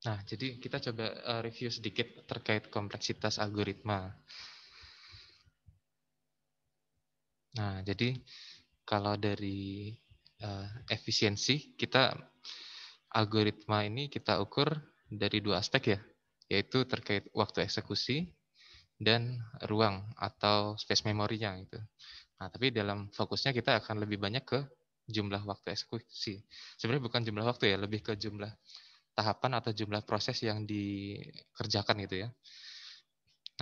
Nah, jadi kita coba eh, review sedikit terkait kompleksitas algoritma. Nah, jadi kalau dari uh, efisiensi, kita algoritma ini kita ukur dari dua aspek ya, yaitu terkait waktu eksekusi dan ruang atau space memory nya itu Nah, tapi dalam fokusnya kita akan lebih banyak ke jumlah waktu eksekusi. Sebenarnya bukan jumlah waktu ya, lebih ke jumlah tahapan atau jumlah proses yang dikerjakan gitu ya.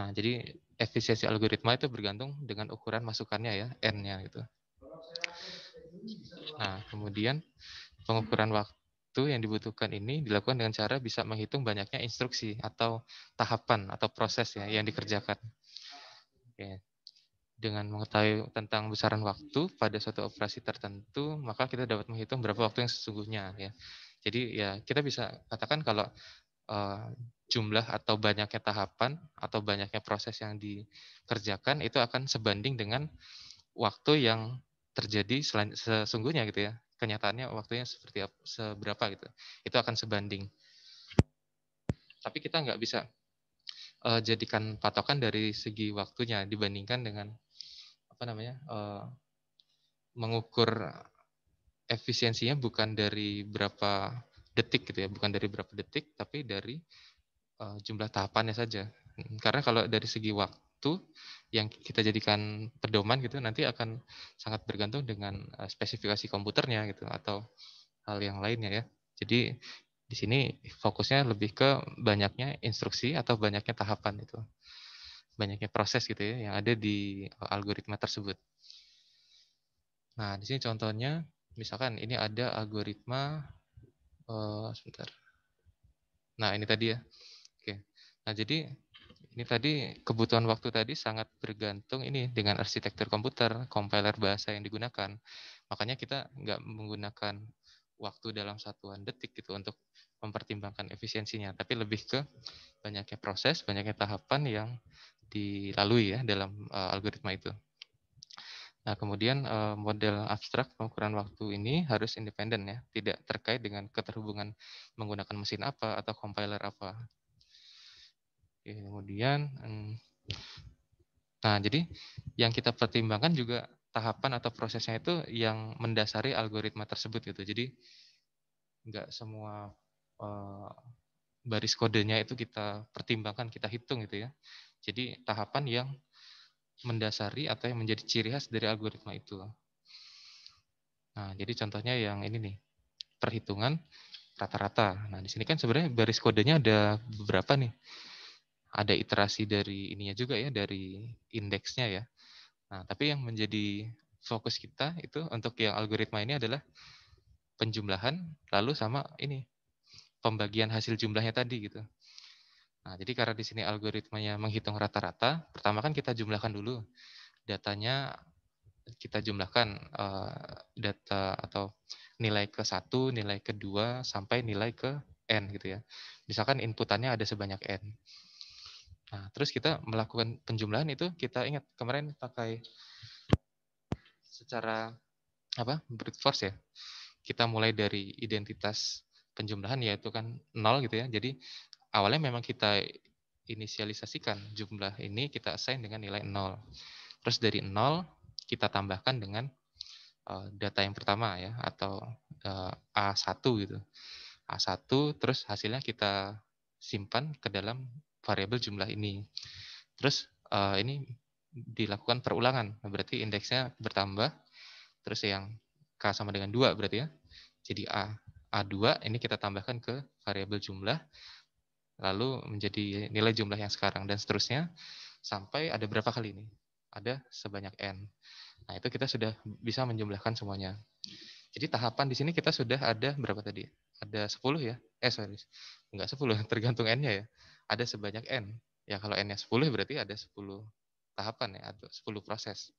Nah, jadi efisiensi algoritma itu bergantung dengan ukuran masukannya ya, n-nya gitu. Nah, kemudian pengukuran waktu yang dibutuhkan ini dilakukan dengan cara bisa menghitung banyaknya instruksi atau tahapan atau proses ya yang dikerjakan. Oke. Dengan mengetahui tentang besaran waktu pada suatu operasi tertentu, maka kita dapat menghitung berapa waktu yang sesungguhnya ya. Jadi ya kita bisa katakan kalau uh, jumlah atau banyaknya tahapan atau banyaknya proses yang dikerjakan itu akan sebanding dengan waktu yang terjadi sesungguhnya gitu ya. Kenyataannya waktunya seperti seberapa gitu. Itu akan sebanding. Tapi kita nggak bisa uh, jadikan patokan dari segi waktunya dibandingkan dengan apa namanya uh, mengukur efisiensinya bukan dari berapa detik gitu ya, bukan dari berapa detik, tapi dari uh, jumlah tahapannya saja. Hmm, karena kalau dari segi waktu yang kita jadikan pedoman gitu nanti akan sangat bergantung dengan uh, spesifikasi komputernya gitu atau hal yang lainnya ya. Jadi di sini fokusnya lebih ke banyaknya instruksi atau banyaknya tahapan itu. Banyaknya proses gitu ya yang ada di eh, algoritma tersebut. Nah, di sini contohnya misalkan ini ada algoritma uh, sebentar. Nah, ini tadi ya. Oke. Nah, jadi ini tadi kebutuhan waktu tadi sangat bergantung ini dengan arsitektur komputer, compiler bahasa yang digunakan. Makanya kita nggak menggunakan waktu dalam satuan detik gitu untuk mempertimbangkan efisiensinya, tapi lebih ke banyaknya proses, banyaknya tahapan yang dilalui ya dalam uh, algoritma itu. Nah, kemudian eh, model abstrak pengukuran waktu ini harus independen ya, tidak terkait dengan keterhubungan menggunakan mesin apa atau compiler apa. Oke, kemudian hmm, nah jadi yang kita pertimbangkan juga tahapan atau prosesnya itu yang mendasari algoritma tersebut gitu. Jadi nggak semua eh, baris kodenya itu kita pertimbangkan, kita hitung gitu ya. Jadi tahapan yang mendasari atau yang menjadi ciri khas dari algoritma itu. Nah, jadi contohnya yang ini nih, perhitungan rata-rata. Nah, di sini kan sebenarnya baris kodenya ada beberapa nih. Ada iterasi dari ininya juga ya, dari indeksnya ya. Nah, tapi yang menjadi fokus kita itu untuk yang algoritma ini adalah penjumlahan lalu sama ini pembagian hasil jumlahnya tadi gitu. Nah, jadi karena di sini algoritmanya menghitung rata-rata, pertama kan kita jumlahkan dulu datanya kita jumlahkan uh, data atau nilai ke satu, nilai kedua sampai nilai ke n gitu ya. Misalkan inputannya ada sebanyak n. Nah, terus kita melakukan penjumlahan itu kita ingat kemarin pakai secara apa brute force ya. Kita mulai dari identitas penjumlahan yaitu kan nol gitu ya. Jadi awalnya memang kita inisialisasikan jumlah ini kita assign dengan nilai 0. Terus dari 0 kita tambahkan dengan eh, data yang pertama ya atau eh, A1 gitu. A1 terus hasilnya kita simpan ke dalam variabel jumlah ini. Terus eh, ini dilakukan perulangan. Berarti indeksnya bertambah. Terus yang K sama dengan 2 berarti ya. Jadi A A2 ini kita tambahkan ke variabel jumlah lalu menjadi nilai jumlah yang sekarang dan seterusnya sampai ada berapa kali ini? Ada sebanyak n. Nah, itu kita sudah bisa menjumlahkan semuanya. Jadi tahapan di sini kita sudah ada berapa tadi? Ada 10 ya? Eh, sorry. Enggak 10, tergantung n-nya ya. Ada sebanyak n. Ya, kalau n-nya 10 berarti ada 10 tahapan ya, atau 10 proses.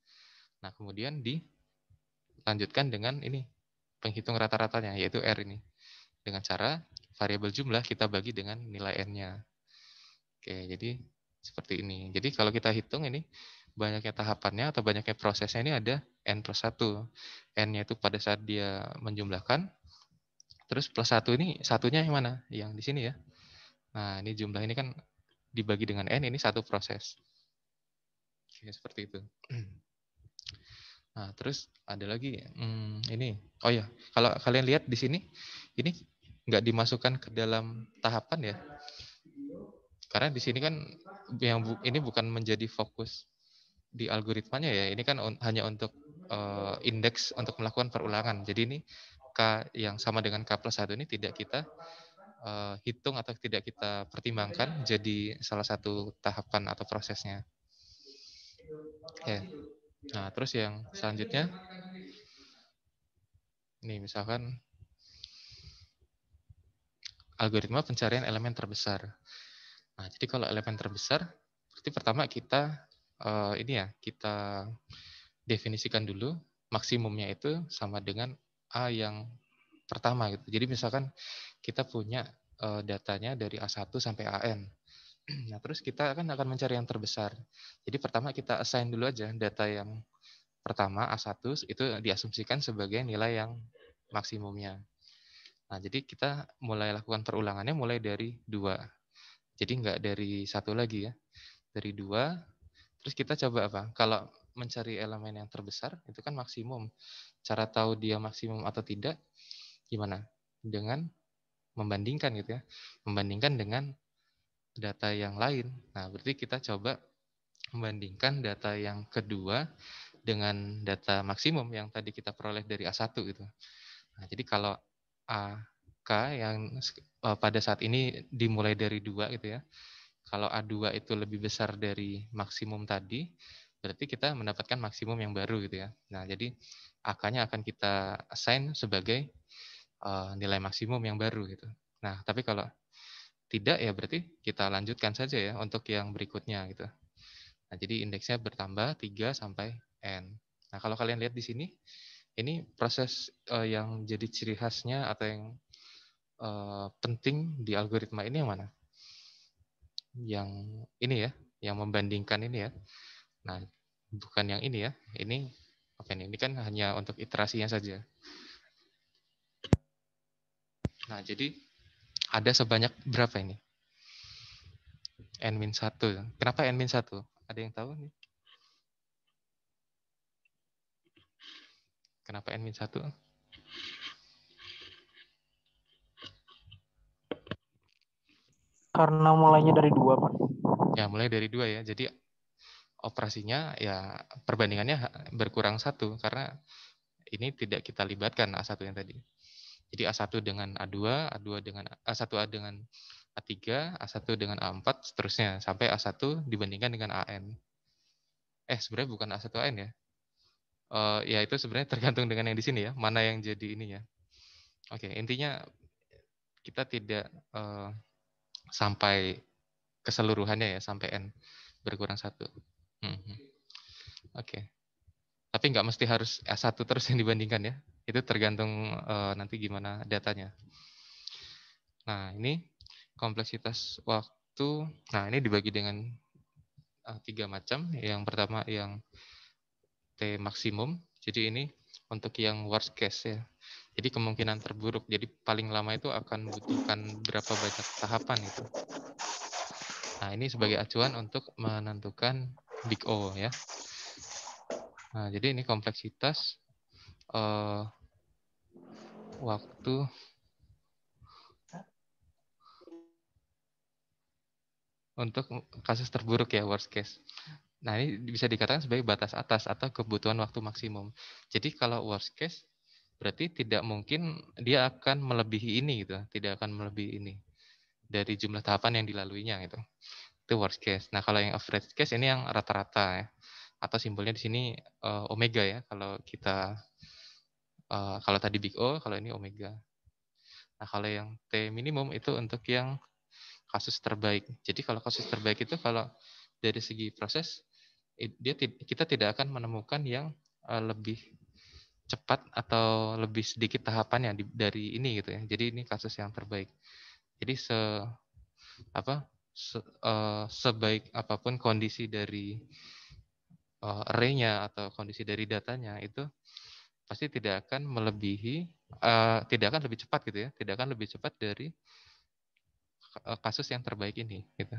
Nah, kemudian dilanjutkan dengan ini, penghitung rata-ratanya, yaitu R ini. Dengan cara variabel jumlah kita bagi dengan nilai n-nya. Oke, jadi seperti ini. Jadi kalau kita hitung ini banyaknya tahapannya atau banyaknya prosesnya ini ada n plus 1. N-nya itu pada saat dia menjumlahkan. Terus plus 1 ini, satunya yang mana? Yang di sini ya. Nah, ini jumlah ini kan dibagi dengan n, ini satu proses. Oke, seperti itu. Nah, terus ada lagi hmm, ini. Oh ya, kalau kalian lihat di sini, ini nggak dimasukkan ke dalam tahapan ya karena di sini kan yang bu, ini bukan menjadi fokus di algoritmanya ya ini kan un, hanya untuk uh, indeks untuk melakukan perulangan jadi ini k yang sama dengan k plus satu ini tidak kita uh, hitung atau tidak kita pertimbangkan jadi salah satu tahapan atau prosesnya ya yeah. nah terus yang selanjutnya nih misalkan algoritma pencarian elemen terbesar. Nah, jadi kalau elemen terbesar, berarti pertama kita uh, ini ya, kita definisikan dulu maksimumnya itu sama dengan A yang pertama gitu. Jadi misalkan kita punya uh, datanya dari A1 sampai AN. Nah, terus kita kan akan mencari yang terbesar. Jadi pertama kita assign dulu aja data yang pertama A1 itu diasumsikan sebagai nilai yang maksimumnya. Nah, jadi kita mulai lakukan perulangannya mulai dari dua. Jadi nggak dari satu lagi ya. Dari dua, terus kita coba apa? Kalau mencari elemen yang terbesar, itu kan maksimum. Cara tahu dia maksimum atau tidak, gimana? Dengan membandingkan gitu ya. Membandingkan dengan data yang lain. Nah, berarti kita coba membandingkan data yang kedua dengan data maksimum yang tadi kita peroleh dari A1 gitu. Nah, jadi kalau AK yang eh, pada saat ini dimulai dari dua gitu ya. Kalau A2 itu lebih besar dari maksimum tadi, berarti kita mendapatkan maksimum yang baru gitu ya. Nah, jadi AK-nya akan kita assign sebagai uh, nilai maksimum yang baru gitu. Nah, tapi kalau tidak ya berarti kita lanjutkan saja ya untuk yang berikutnya gitu. Nah, jadi indeksnya bertambah 3 sampai N. Nah, kalau kalian lihat di sini, ini proses uh, yang jadi ciri khasnya atau yang uh, penting di algoritma ini yang mana? Yang ini ya, yang membandingkan ini ya. Nah, bukan yang ini ya. Ini apa ini? Ini kan hanya untuk iterasinya saja. Nah, jadi ada sebanyak berapa ini? N-1. Kenapa N-1? Ada yang tahu nih? Kenapa n 1? Karena mulainya dari dua, Pak. Ya, mulai dari dua ya. Jadi operasinya ya perbandingannya berkurang satu karena ini tidak kita libatkan A1 yang tadi. Jadi A1 dengan A2, A2 dengan A1A dengan A3, A1 dengan A4 seterusnya sampai A1 dibandingkan dengan AN. Eh sebenarnya bukan A1AN ya uh, ya itu sebenarnya tergantung dengan yang di sini ya, mana yang jadi ini ya. Oke, okay, intinya kita tidak uh, sampai keseluruhannya ya, sampai n berkurang satu. Hmm. Oke, okay. tapi nggak mesti harus satu terus yang dibandingkan ya, itu tergantung uh, nanti gimana datanya. Nah ini kompleksitas waktu. Nah ini dibagi dengan tiga macam. Yang pertama yang T maksimum. Jadi ini untuk yang worst case ya. Jadi kemungkinan terburuk. Jadi paling lama itu akan butuhkan berapa banyak tahapan itu. Nah, ini sebagai acuan untuk menentukan big O ya. Nah, jadi ini kompleksitas uh, waktu untuk kasus terburuk ya worst case. Nah, ini bisa dikatakan sebagai batas atas atau kebutuhan waktu maksimum. Jadi kalau worst case berarti tidak mungkin dia akan melebihi ini gitu, tidak akan melebihi ini dari jumlah tahapan yang dilaluinya gitu. Itu worst case. Nah, kalau yang average case ini yang rata-rata ya. Atau simbolnya di sini uh, omega ya kalau kita uh, kalau tadi big O, kalau ini omega. Nah, kalau yang T minimum itu untuk yang kasus terbaik. Jadi kalau kasus terbaik itu kalau dari segi proses dia kita tidak akan menemukan yang eh, lebih cepat atau lebih sedikit tahapannya dari ini gitu ya. Jadi ini kasus yang terbaik. Jadi se apa se, uh, sebaik apapun kondisi dari uh, array-nya atau kondisi dari datanya itu pasti tidak akan melebihi uh, tidak akan lebih cepat gitu ya. Tidak akan lebih cepat dari kasus yang terbaik ini gitu.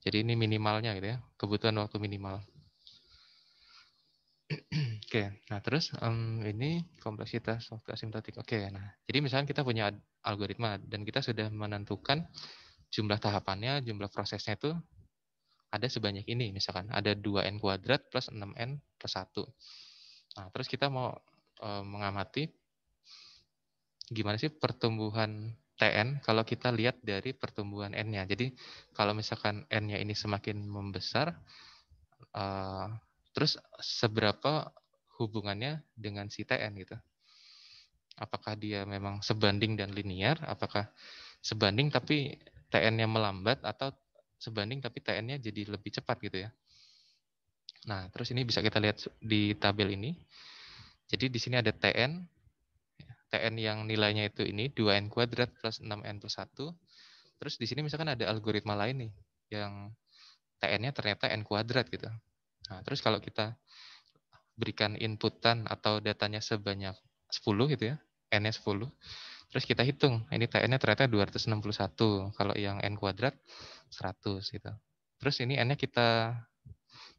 Jadi ini minimalnya gitu ya, kebutuhan waktu minimal. Oke, okay. nah terus um, ini kompleksitas waktu asimptotik. Oke, okay, nah jadi misalnya kita punya algoritma dan kita sudah menentukan jumlah tahapannya, jumlah prosesnya itu ada sebanyak ini. Misalkan ada 2n kuadrat plus 6n plus 1. Nah, terus kita mau um, mengamati gimana sih pertumbuhan TN kalau kita lihat dari pertumbuhan N-nya. Jadi kalau misalkan N-nya ini semakin membesar, uh, terus seberapa hubungannya dengan si TN gitu. Apakah dia memang sebanding dan linear, apakah sebanding tapi TN-nya melambat atau sebanding tapi TN-nya jadi lebih cepat gitu ya. Nah, terus ini bisa kita lihat di tabel ini. Jadi di sini ada TN, TN yang nilainya itu ini 2N kuadrat plus 6N plus 1. Terus di sini misalkan ada algoritma lain nih yang TN-nya ternyata N kuadrat gitu. Nah, terus kalau kita berikan inputan atau datanya sebanyak 10 gitu ya, N-nya 10. Terus kita hitung, ini TN-nya ternyata 261. Kalau yang N kuadrat 100 gitu. Terus ini N-nya kita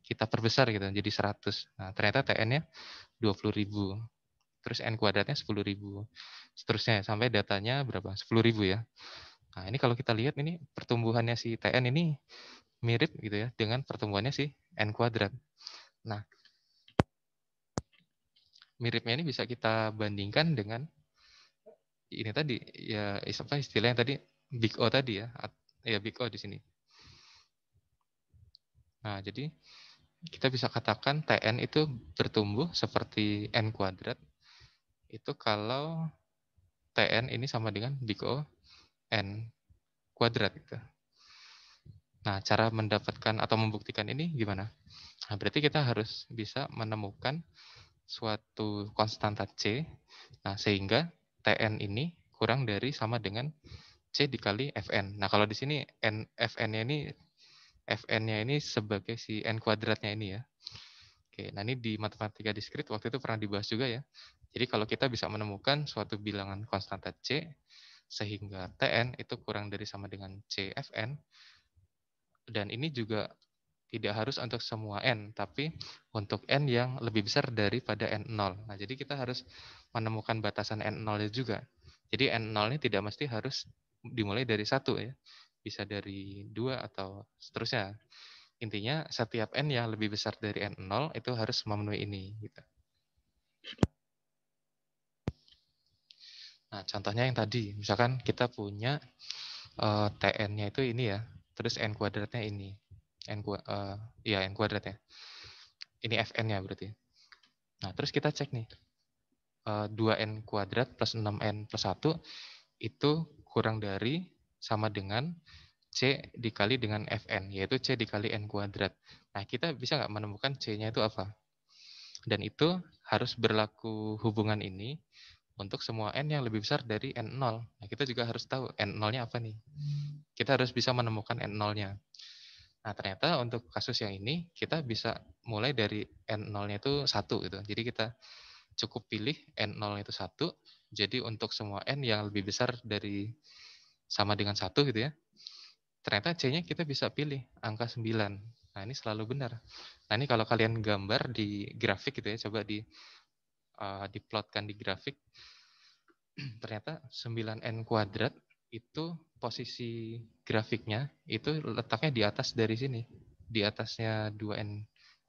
kita perbesar gitu jadi 100. Nah, ternyata TN-nya 20.000 terus n kuadratnya 10.000. Seterusnya sampai datanya berapa? 10.000 ya. Nah, ini kalau kita lihat ini pertumbuhannya si Tn ini mirip gitu ya dengan pertumbuhannya si n kuadrat. Nah, miripnya ini bisa kita bandingkan dengan ini tadi ya istilah yang tadi big O tadi ya. Ya big O di sini. Nah, jadi kita bisa katakan Tn itu bertumbuh seperti n kuadrat itu kalau Tn ini sama dengan diko N kuadrat gitu. Nah, cara mendapatkan atau membuktikan ini gimana? Nah, berarti kita harus bisa menemukan suatu konstanta C. Nah, sehingga Tn ini kurang dari sama dengan C dikali Fn. Nah, kalau di sini Fn-nya ini Fn-nya ini sebagai si N kuadratnya ini ya. Oke, nah ini di matematika diskrit waktu itu pernah dibahas juga ya. Jadi kalau kita bisa menemukan suatu bilangan konstanta C sehingga Tn itu kurang dari sama dengan CFN dan ini juga tidak harus untuk semua n, tapi untuk n yang lebih besar daripada n0. Nah, jadi kita harus menemukan batasan n0-nya juga. Jadi n0 ini tidak mesti harus dimulai dari satu ya. Bisa dari dua atau seterusnya. Intinya setiap n yang lebih besar dari n0 itu harus memenuhi ini. Gitu. Nah, contohnya yang tadi, misalkan kita punya uh, tn-nya itu ini ya, terus n kuadratnya ini, n uh, ya n kuadratnya. Ini fn-nya berarti. Nah, terus kita cek nih, uh, eh, 2n kuadrat plus 6n plus 1 itu kurang dari sama dengan C dikali dengan Fn, yaitu C dikali N kuadrat. Nah, kita bisa nggak menemukan C-nya itu apa? Dan itu harus berlaku hubungan ini untuk semua N yang lebih besar dari N0. Nah, kita juga harus tahu N0-nya apa nih. Kita harus bisa menemukan N0-nya. Nah, ternyata untuk kasus yang ini kita bisa mulai dari N0-nya itu satu gitu. Jadi kita cukup pilih N0 itu satu. Jadi untuk semua N yang lebih besar dari sama dengan satu gitu ya ternyata C-nya kita bisa pilih angka 9. Nah, ini selalu benar. Nah, ini kalau kalian gambar di grafik gitu ya, coba di uh, diplotkan di grafik. Ternyata 9N kuadrat itu posisi grafiknya itu letaknya di atas dari sini. Di atasnya 2N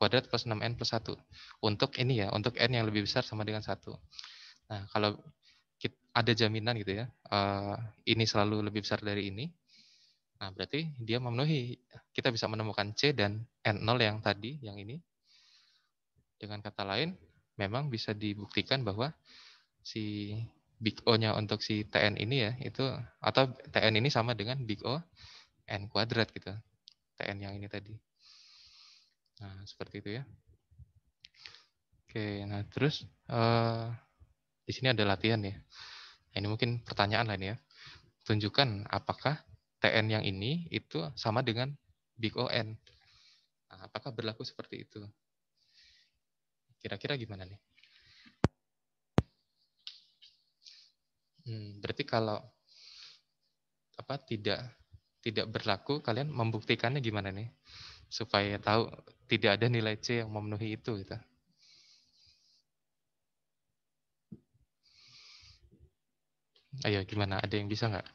kuadrat plus 6N plus 1. Untuk ini ya, untuk N yang lebih besar sama dengan 1. Nah, kalau ada jaminan gitu ya, uh, ini selalu lebih besar dari ini, Nah, berarti dia memenuhi. Kita bisa menemukan C dan N0 yang tadi, yang ini. Dengan kata lain, memang bisa dibuktikan bahwa si big O-nya untuk si TN ini ya, itu atau TN ini sama dengan big O N kuadrat gitu. TN yang ini tadi. Nah, seperti itu ya. Oke, nah terus uh, di sini ada latihan ya. Nah, ini mungkin pertanyaan lain ya. Tunjukkan apakah TN yang ini itu sama dengan big O N. Nah, apakah berlaku seperti itu? Kira-kira gimana nih? Hmm, berarti kalau apa tidak tidak berlaku, kalian membuktikannya gimana nih? Supaya tahu tidak ada nilai C yang memenuhi itu gitu. Ayo gimana? Ada yang bisa nggak?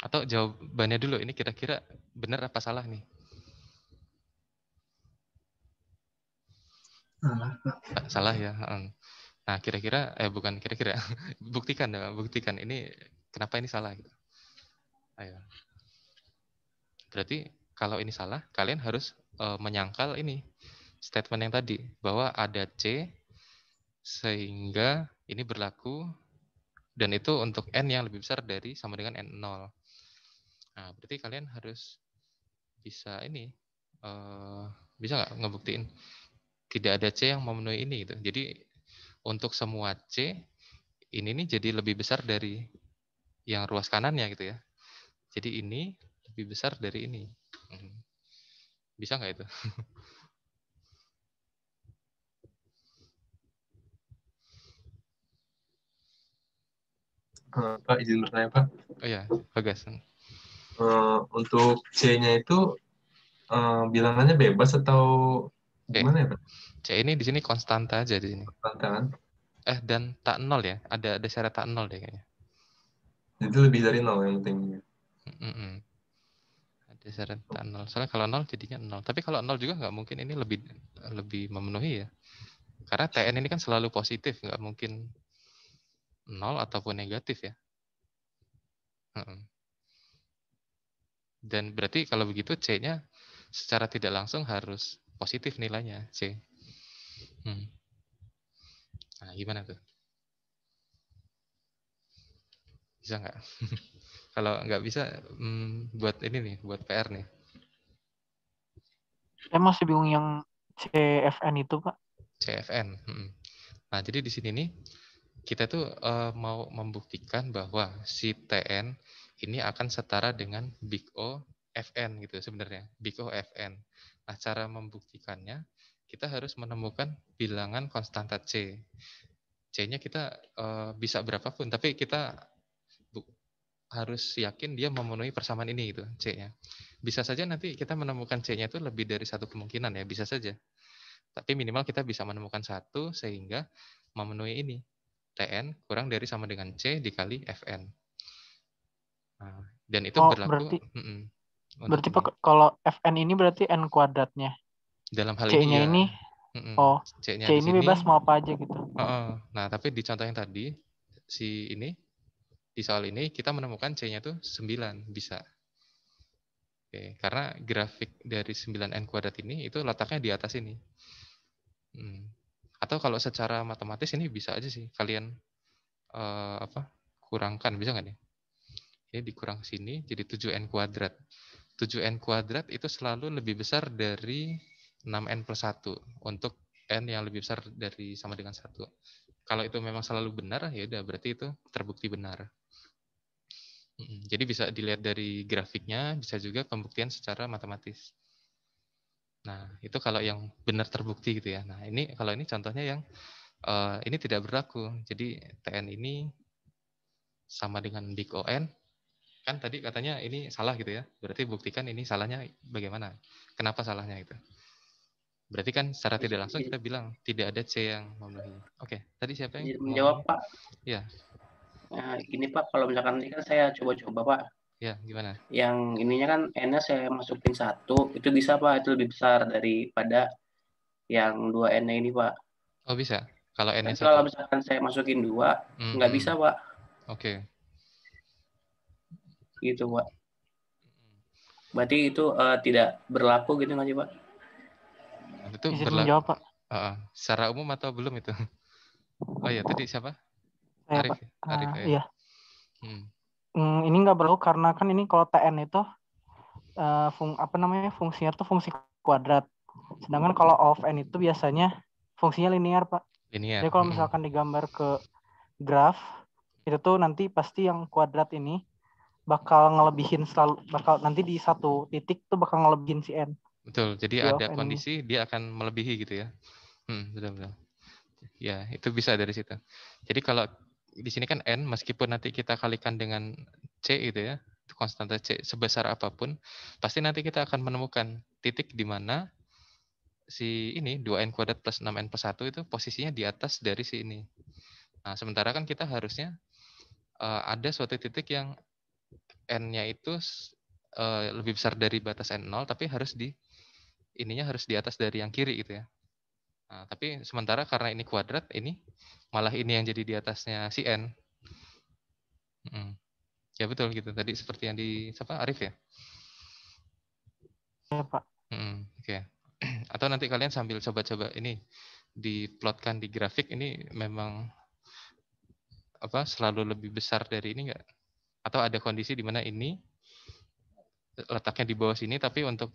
Atau jawabannya dulu, ini kira-kira benar apa salah nih? Salah, Pak. Salah ya. Nah, kira-kira, eh bukan kira-kira, buktikan, buktikan. Ini kenapa ini salah? Gitu. Ayo. Berarti kalau ini salah, kalian harus uh, menyangkal ini statement yang tadi bahwa ada C sehingga ini berlaku dan itu untuk n yang lebih besar dari sama dengan n0. Nah, berarti kalian harus bisa ini uh, bisa nggak ngebuktiin tidak ada C yang memenuhi ini gitu. Jadi untuk semua C ini nih jadi lebih besar dari yang ruas kanannya gitu ya. Jadi ini lebih besar dari ini. Mhm. Bisa nggak itu? Pak izin bertanya Pak. Oh ya, Gas uh, untuk C-nya itu uh, bilangannya bebas atau C. gimana ya C ini di sini konstanta aja di sini. Konstanta kan? Eh dan tak nol ya, ada ada syarat tak nol deh kayaknya. Itu lebih dari nol yang pentingnya Mm -mm. Ada syarat tak nol. Soalnya kalau nol jadinya nol. Tapi kalau nol juga nggak mungkin ini lebih lebih memenuhi ya. Karena TN ini kan selalu positif, nggak mungkin nol ataupun negatif ya. Mm dan berarti kalau begitu C-nya secara tidak langsung harus positif nilainya C. Hmm. Nah, gimana tuh? Bisa nggak? kalau nggak bisa, hmm, buat ini nih, buat PR nih. Saya masih bingung yang CFN itu, Pak. CFN. Hmm. Nah, jadi di sini nih, kita tuh uh, mau membuktikan bahwa si TN ini akan setara dengan big O FN gitu sebenarnya, big O FN. Nah, cara membuktikannya kita harus menemukan bilangan konstanta C. C-nya kita e, bisa berapapun, tapi kita bu, harus yakin dia memenuhi persamaan ini gitu, C-nya. Bisa saja nanti kita menemukan C-nya itu lebih dari satu kemungkinan ya, bisa saja. Tapi minimal kita bisa menemukan satu sehingga memenuhi ini. TN kurang dari sama dengan C dikali FN. Ah, dan itu oh, berlaku. Berarti, mm -mm, berarti pak kalau fn ini berarti n kuadratnya. Dalam hal C-nya ini. Ya. Mm -mm. Oh, C-nya C ini ya. oh, bebas mau apa aja gitu. Uh -uh. Nah, tapi di contoh yang tadi si ini di soal ini kita menemukan C-nya tuh 9 bisa. Oke, karena grafik dari 9n kuadrat ini itu letaknya di atas ini. Hmm. Atau kalau secara matematis ini bisa aja sih kalian uh, apa? kurangkan bisa nggak nih? ya dikurang sini jadi 7n kuadrat. 7n kuadrat itu selalu lebih besar dari 6n plus 1 untuk n yang lebih besar dari sama dengan 1. Kalau itu memang selalu benar, ya udah berarti itu terbukti benar. Jadi bisa dilihat dari grafiknya, bisa juga pembuktian secara matematis. Nah, itu kalau yang benar terbukti gitu ya. Nah, ini kalau ini contohnya yang uh, ini tidak berlaku. Jadi TN ini sama dengan big O n kan tadi katanya ini salah gitu ya. Berarti buktikan ini salahnya bagaimana? Kenapa salahnya itu? Berarti kan secara tidak iya. langsung kita bilang tidak ada C yang memenuhi. Oke, okay. tadi siapa yang iya, menjawab, Pak? Ya. Nah, ini Pak, kalau misalkan ini kan saya coba-coba, Pak. Ya, gimana? Yang ininya kan N-nya saya masukin satu, itu bisa Pak, itu lebih besar daripada yang dua n ini Pak. Oh bisa? Kalau n kan Kalau misalkan saya masukin dua, mm -hmm. bisa Pak. Oke. Okay gitu pak berarti itu uh, tidak berlaku gitu nggak sih pak itu berlaku jawab, pak. Uh, secara umum atau belum itu oh ya tadi siapa ya, Arif Uh, ah, Arif ya iya. Hmm. hmm. ini nggak berlaku karena kan ini kalau TN itu uh, fung apa namanya fungsinya itu fungsi kuadrat sedangkan kalau off n itu biasanya fungsinya linear pak linear. jadi kalau hmm. misalkan digambar ke graf itu tuh nanti pasti yang kuadrat ini bakal ngelebihin selalu bakal nanti di satu titik tuh bakal ngelebihin si n betul jadi P ada kondisi dia akan melebihi gitu ya hmm, betul betul ya itu bisa dari situ jadi kalau di sini kan n meskipun nanti kita kalikan dengan c gitu ya konstanta c sebesar apapun pasti nanti kita akan menemukan titik di mana si ini 2n kuadrat plus 6n plus 1 itu posisinya di atas dari si ini. Nah, sementara kan kita harusnya eh, ada suatu titik yang n-nya itu eh, lebih besar dari batas n0 tapi harus di ininya harus di atas dari yang kiri gitu ya. Nah, tapi sementara karena ini kuadrat ini malah ini yang jadi di atasnya si n. Hmm. Ya betul gitu. Tadi seperti yang di siapa Arif ya? Ya, Pak. Hmm, oke. Okay. Atau nanti kalian sambil coba-coba ini diplotkan di grafik ini memang apa selalu lebih besar dari ini enggak? atau ada kondisi di mana ini letaknya di bawah sini tapi untuk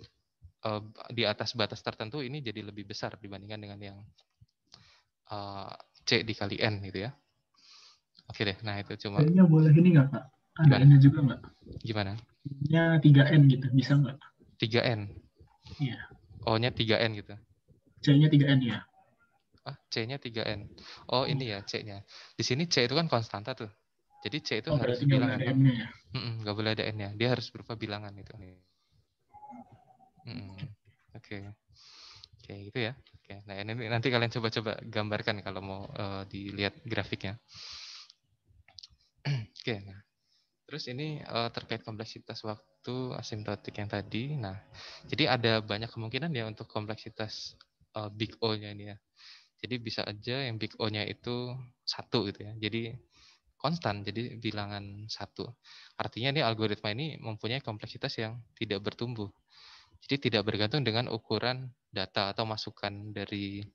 uh, di atas batas tertentu ini jadi lebih besar dibandingkan dengan yang uh, c dikali n gitu ya oke deh nah itu cuma Kayaknya boleh ini nggak pak ada n juga nggak gimana nya 3 n gitu bisa nggak 3 n iya o oh, nya 3 n gitu c nya 3 n ya ah c nya 3 n oh ini ya c nya di sini c itu kan konstanta tuh jadi C itu oh, harus bilangan. Nggak boleh ada n ya? boleh ada N-nya. Dia harus berupa bilangan itu. Oke. Okay. Oke, okay, itu ya. Oke. Okay. Nah, ini nanti kalian coba-coba gambarkan kalau mau uh, dilihat grafiknya. Oke, okay, nah. Terus ini uh, terkait kompleksitas waktu asimptotik yang tadi. Nah, jadi ada banyak kemungkinan ya untuk kompleksitas uh, big O-nya ini ya. Jadi bisa aja yang big O-nya itu satu gitu ya. Jadi konstan jadi bilangan satu artinya ini algoritma ini mempunyai kompleksitas yang tidak bertumbuh jadi tidak bergantung dengan ukuran data atau masukan dari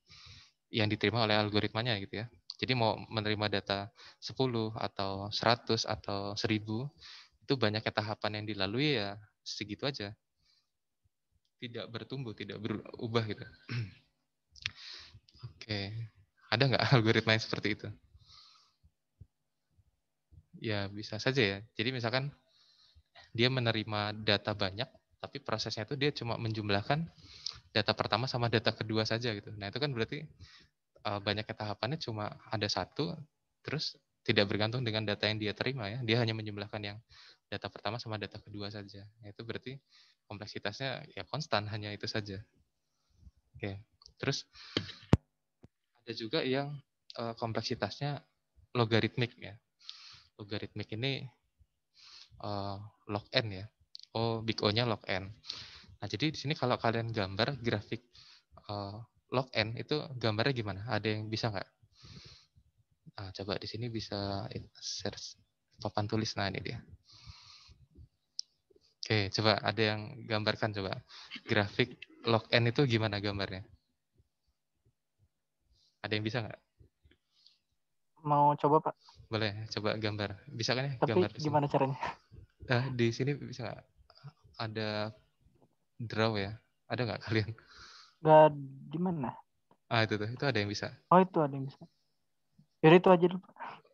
yang diterima oleh algoritmanya gitu ya jadi mau menerima data 10 atau 100 atau 1000 itu banyaknya tahapan yang dilalui ya segitu aja tidak bertumbuh tidak berubah gitu oke ada nggak algoritma yang seperti itu Ya bisa saja ya. Jadi misalkan dia menerima data banyak, tapi prosesnya itu dia cuma menjumlahkan data pertama sama data kedua saja gitu. Nah itu kan berarti eh, banyaknya tahapannya cuma ada satu, terus tidak bergantung dengan data yang dia terima ya. Dia hanya menjumlahkan yang data pertama sama data kedua saja. Nah, itu berarti kompleksitasnya ya konstan hanya itu saja. Oke. Terus ada juga yang eh, kompleksitasnya logaritmik ya logaritmik ini uh, log n ya. Oh, big O-nya log n. Nah, jadi di sini kalau kalian gambar grafik uh, log n itu gambarnya gimana? Ada yang bisa nggak? Nah, coba di sini bisa search papan tulis. Nah, ini dia. Oke, coba ada yang gambarkan coba. Grafik log n itu gimana gambarnya? Ada yang bisa nggak? mau coba pak? Boleh, coba gambar. Bisa kan ya? Tapi gambar gimana caranya? Eh, di sini bisa gak? Ada draw ya? Ada nggak kalian? Gak di mana? Ah itu tuh, itu ada yang bisa. Oh itu ada yang bisa. Jadi itu aja dulu.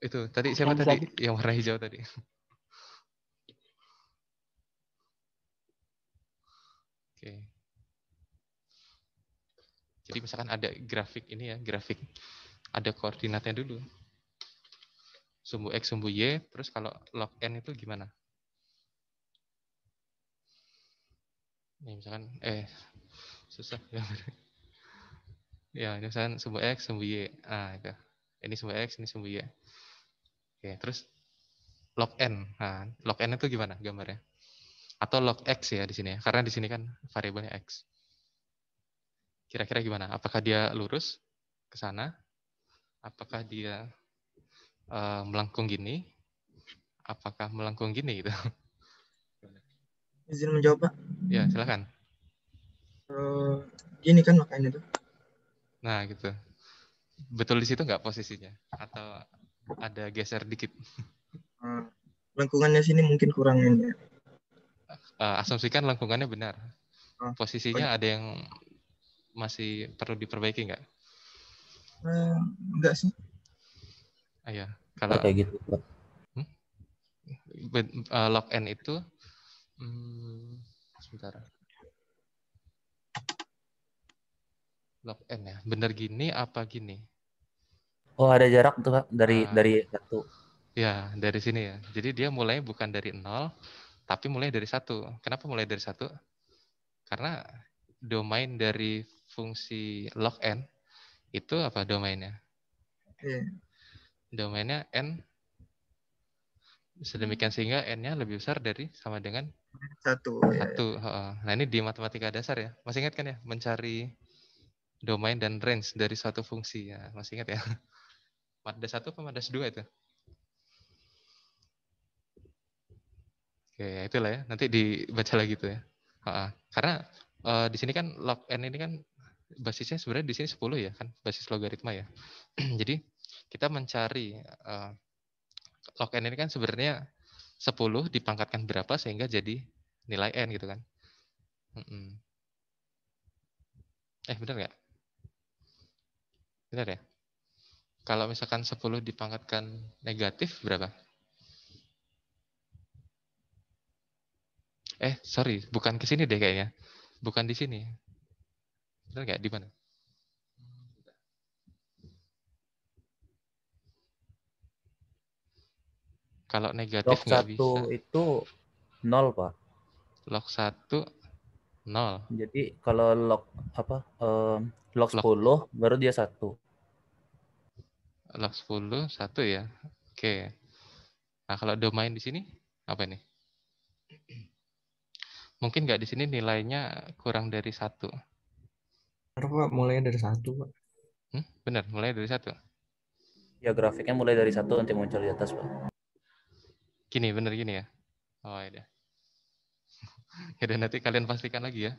Itu tadi siapa yang tadi? bisa. Yang warna hijau tadi. Oke. Jadi misalkan ada grafik ini ya, grafik ada koordinatnya dulu sumbu X, sumbu Y, terus kalau log N itu gimana? Ini ya, misalkan, eh, susah ya. ya, ini misalkan sumbu X, sumbu Y. ah itu. Ini sumbu X, ini sumbu Y. Oke, terus log N. Nah, log N itu gimana gambarnya? Atau log X ya di sini ya, karena di sini kan variabelnya X. Kira-kira gimana? Apakah dia lurus ke sana? Apakah dia Eh, melengkung gini? Apakah melengkung gini gitu? Izin menjawab, Pak. Ya, silakan. Uh, gini kan makanya tuh. Nah, gitu. Betul di situ nggak posisinya? Atau ada geser dikit? Uh, lengkungannya sini mungkin kurang ini. Uh, asumsikan lengkungannya benar. Uh, Posisinya ada yang masih perlu diperbaiki nggak? Uh, enggak sih. Ah, iya, kalau kayak gitu. Hmm? Uh, log n itu hmm, sebentar. Log n ya, bener gini apa gini? Oh, ada jarak tuh Pak dari nah, dari satu. Ya, dari sini ya. Jadi dia mulai bukan dari nol, tapi mulai dari satu. Kenapa mulai dari satu? Karena domain dari fungsi log n itu apa domainnya? Yeah domainnya n sedemikian hmm. sehingga n-nya lebih besar dari sama dengan satu. Ya, ya. Satu. Ya. Nah ini di matematika dasar ya. Masih ingat kan ya mencari domain dan range dari suatu fungsi ya. Masih ingat ya. pada satu atau pada dua itu? Oke, ya, itulah ya. Nanti dibaca lagi itu ya. Karena uh, di sini kan log n ini kan basisnya sebenarnya di sini 10 ya kan basis logaritma ya. Jadi kita mencari uh, log n ini kan sebenarnya 10 dipangkatkan berapa sehingga jadi nilai n gitu kan. Mm -mm. Eh benar nggak? Benar ya? Kalau misalkan 10 dipangkatkan negatif berapa? Eh sorry, bukan ke sini deh kayaknya. Bukan di sini. Benar nggak? Di mana? Kalau negatif nggak bisa. Log 1 itu nol Pak. Log satu nol. Jadi kalau log apa? Um, log, sepuluh baru dia satu. Log sepuluh satu ya. Oke. Nah, kalau domain di sini apa ini? Mungkin nggak di sini nilainya kurang dari satu. Pak, mulai dari satu, Pak. Hmm? Benar, mulai dari satu. Ya grafiknya mulai dari satu nanti muncul di atas, Pak. Gini, bener gini ya? Oh, ya. ya dan nanti kalian pastikan lagi ya.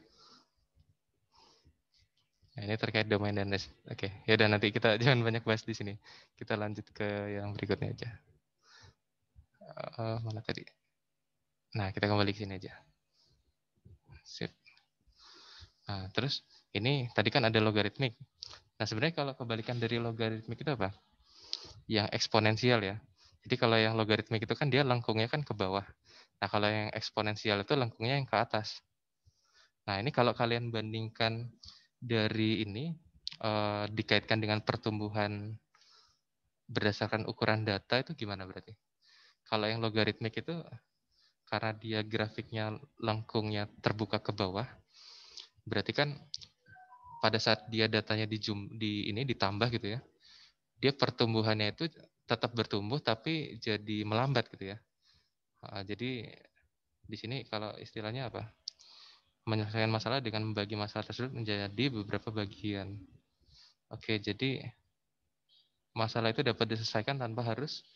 Nah, ini terkait domain dan list Oke, ya dan nanti kita jangan banyak bahas di sini. Kita lanjut ke yang berikutnya aja. Uh, mana tadi? Nah, kita kembali ke sini aja. Sip. Nah, terus ini tadi kan ada logaritmik. Nah, sebenarnya kalau kebalikan dari logaritmik itu apa? Yang eksponensial ya. Jadi kalau yang logaritmik itu kan dia lengkungnya kan ke bawah. Nah kalau yang eksponensial itu lengkungnya yang ke atas. Nah ini kalau kalian bandingkan dari ini eh, dikaitkan dengan pertumbuhan berdasarkan ukuran data itu gimana berarti? Kalau yang logaritmik itu karena dia grafiknya lengkungnya terbuka ke bawah, berarti kan pada saat dia datanya di, jum, di ini ditambah gitu ya, dia pertumbuhannya itu tetap bertumbuh tapi jadi melambat gitu ya. Jadi di sini kalau istilahnya apa? Menyelesaikan masalah dengan membagi masalah tersebut menjadi beberapa bagian. Oke, jadi masalah itu dapat diselesaikan tanpa harus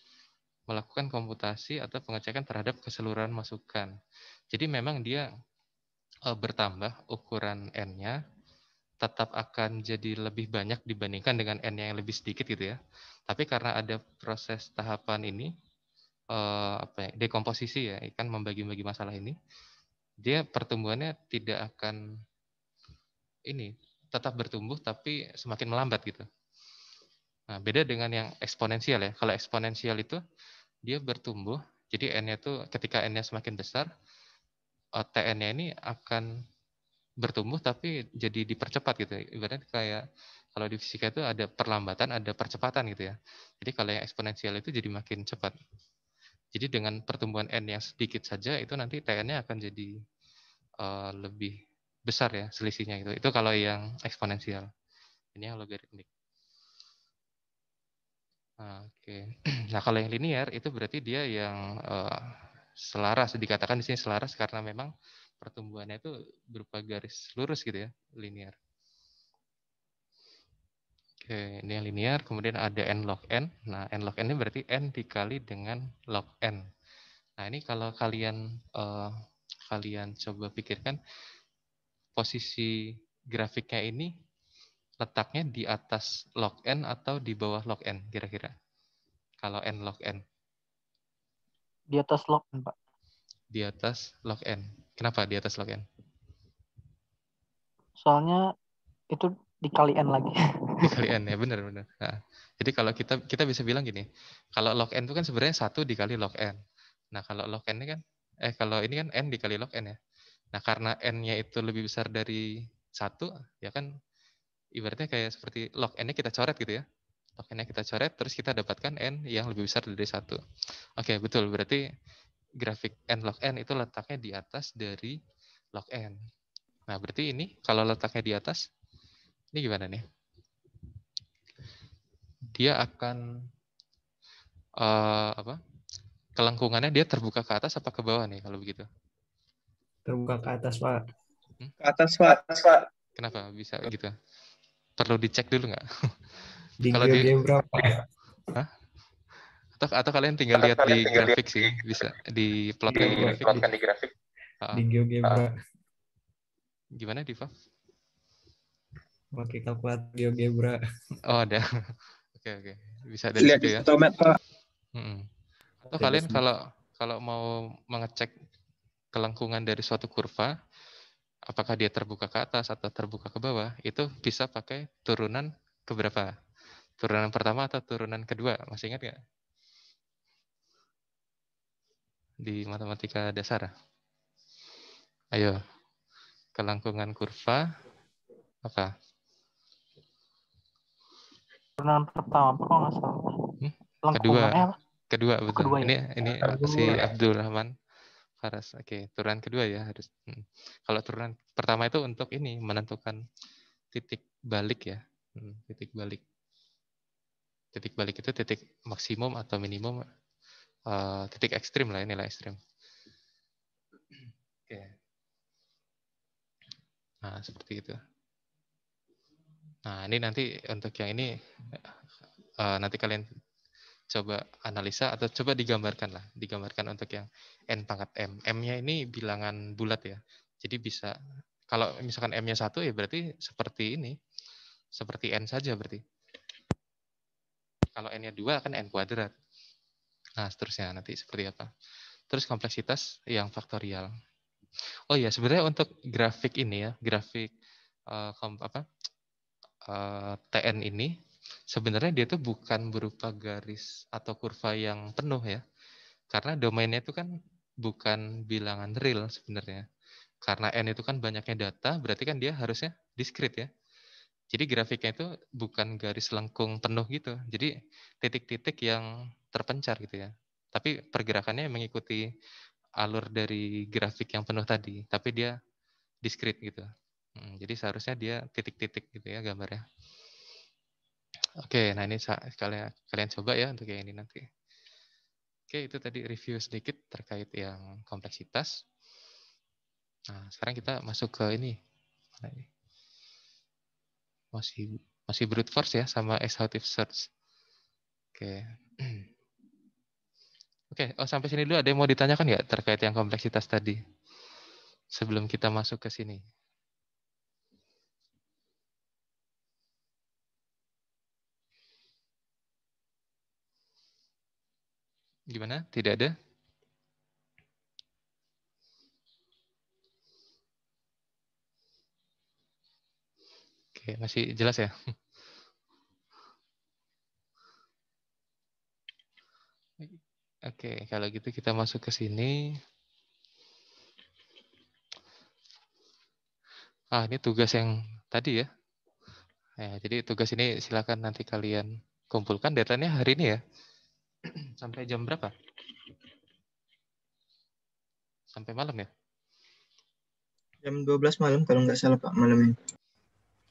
melakukan komputasi atau pengecekan terhadap keseluruhan masukan. Jadi memang dia eh, bertambah ukuran n-nya, tetap akan jadi lebih banyak dibandingkan dengan n yang lebih sedikit gitu ya. Tapi karena ada proses tahapan ini eh, apa ya, dekomposisi ya, ikan membagi-bagi masalah ini, dia pertumbuhannya tidak akan ini tetap bertumbuh tapi semakin melambat gitu. Nah, beda dengan yang eksponensial ya. Kalau eksponensial itu dia bertumbuh, jadi n-nya itu ketika n-nya semakin besar, eh, tn-nya ini akan bertumbuh tapi jadi dipercepat gitu. Ya. Ibarat kayak kalau di fisika itu ada perlambatan, ada percepatan gitu ya. Jadi kalau yang eksponensial itu jadi makin cepat. Jadi dengan pertumbuhan n yang sedikit saja itu nanti tn-nya akan jadi uh, lebih besar ya selisihnya itu. Itu kalau yang eksponensial. Ini yang logaritmik. Nah, Oke. Nah kalau yang linear itu berarti dia yang uh, selaras dikatakan di sini selaras karena memang pertumbuhannya itu berupa garis lurus gitu ya, linear. Oke, ini yang linear, kemudian ada n log n. Nah, n log n ini berarti n dikali dengan log n. Nah, ini kalau kalian eh, kalian coba pikirkan posisi grafiknya ini letaknya di atas log n atau di bawah log n kira-kira. Kalau n log n. Di atas log n, Pak. Di atas log n. Kenapa di atas log N? Soalnya itu dikali N lagi. dikali N, ya benar, benar. Nah, jadi kalau kita kita bisa bilang gini, kalau log N itu kan sebenarnya satu dikali log N. Nah, kalau log N ini kan, eh kalau ini kan N dikali log N ya. Nah, karena N-nya itu lebih besar dari satu, ya kan ibaratnya kayak seperti log N-nya kita coret gitu ya log n-nya kita coret, terus kita dapatkan n yang lebih besar dari satu. Oke, betul. Berarti grafik n log n itu letaknya di atas dari log n. Nah, berarti ini kalau letaknya di atas, ini gimana nih? Dia akan uh, apa? Kelengkungannya dia terbuka ke atas apa ke bawah nih kalau begitu? Terbuka ke atas, Pak. Hmm? Ke atas, Pak. Atas, Pak. Kenapa bisa gitu? Perlu dicek dulu nggak? Di kalau di berapa? Hah? atau atau kalian tinggal atau lihat kalian di tinggal grafik lihat. sih bisa di plot di, di grafik di, di grafik uh, di GeoGebra uh. gimana Diva pakai kalkulat GeoGebra oh ada oke oke okay, okay. bisa dari lihat situ ya pak hmm. atau kalian kalau kalau mau mengecek kelengkungan dari suatu kurva apakah dia terbuka ke atas atau terbuka ke bawah itu bisa pakai turunan keberapa turunan pertama atau turunan kedua masih ingat nggak di matematika dasar? Ayo, kelangkungan kurva apa? Pertanyaan pertama, apa nggak salah? Hmm? Kedua, kedua betul. Kedua, ya? Ini ini kedua. si ya. Abdul Rahman Faras. Oke, turunan kedua ya harus. Hmm. Kalau turunan pertama itu untuk ini menentukan titik balik ya, hmm, titik balik. Titik balik itu titik maksimum atau minimum uh, titik ekstrim lah ya, nilai ekstrim. Oke. Nah, seperti itu. Nah, ini nanti untuk yang ini uh, nanti kalian coba analisa atau coba digambarkan lah, digambarkan untuk yang n pangkat m. M-nya ini bilangan bulat ya. Jadi bisa kalau misalkan m-nya satu ya berarti seperti ini, seperti n saja berarti. Kalau n-nya dua kan n kuadrat. Nah, seterusnya nanti seperti apa. Terus kompleksitas yang faktorial. Oh ya sebenarnya untuk grafik ini ya, grafik uh, kom, apa uh, eh, TN ini sebenarnya dia itu bukan berupa garis atau kurva yang penuh ya. Karena domainnya itu kan bukan bilangan real sebenarnya. Karena n itu kan banyaknya data, berarti kan dia harusnya diskrit ya. Jadi grafiknya itu bukan garis lengkung penuh gitu. Jadi titik-titik yang terpencar gitu ya. Tapi pergerakannya mengikuti alur dari grafik yang penuh tadi, tapi dia diskrit gitu. Hmm, jadi seharusnya dia titik-titik gitu ya gambarnya. Oke, nah ini kalian kalian coba ya untuk yang ini nanti. Oke, itu tadi review sedikit terkait yang kompleksitas. Nah, sekarang kita masuk ke ini. ini? Masih masih brute force ya sama exhaustive search. Oke. Oke, okay, oh, sampai sini dulu ada yang mau ditanyakan nggak terkait yang kompleksitas tadi? Sebelum kita masuk ke sini. Gimana? Tidak ada? Oke, masih jelas ya? Oke, kalau gitu kita masuk ke sini. Ah, ini tugas yang tadi ya. Nah, jadi tugas ini silakan nanti kalian kumpulkan datanya hari ini ya. Sampai jam berapa? Sampai malam ya? Jam 12 malam kalau nggak salah Pak, malam ini.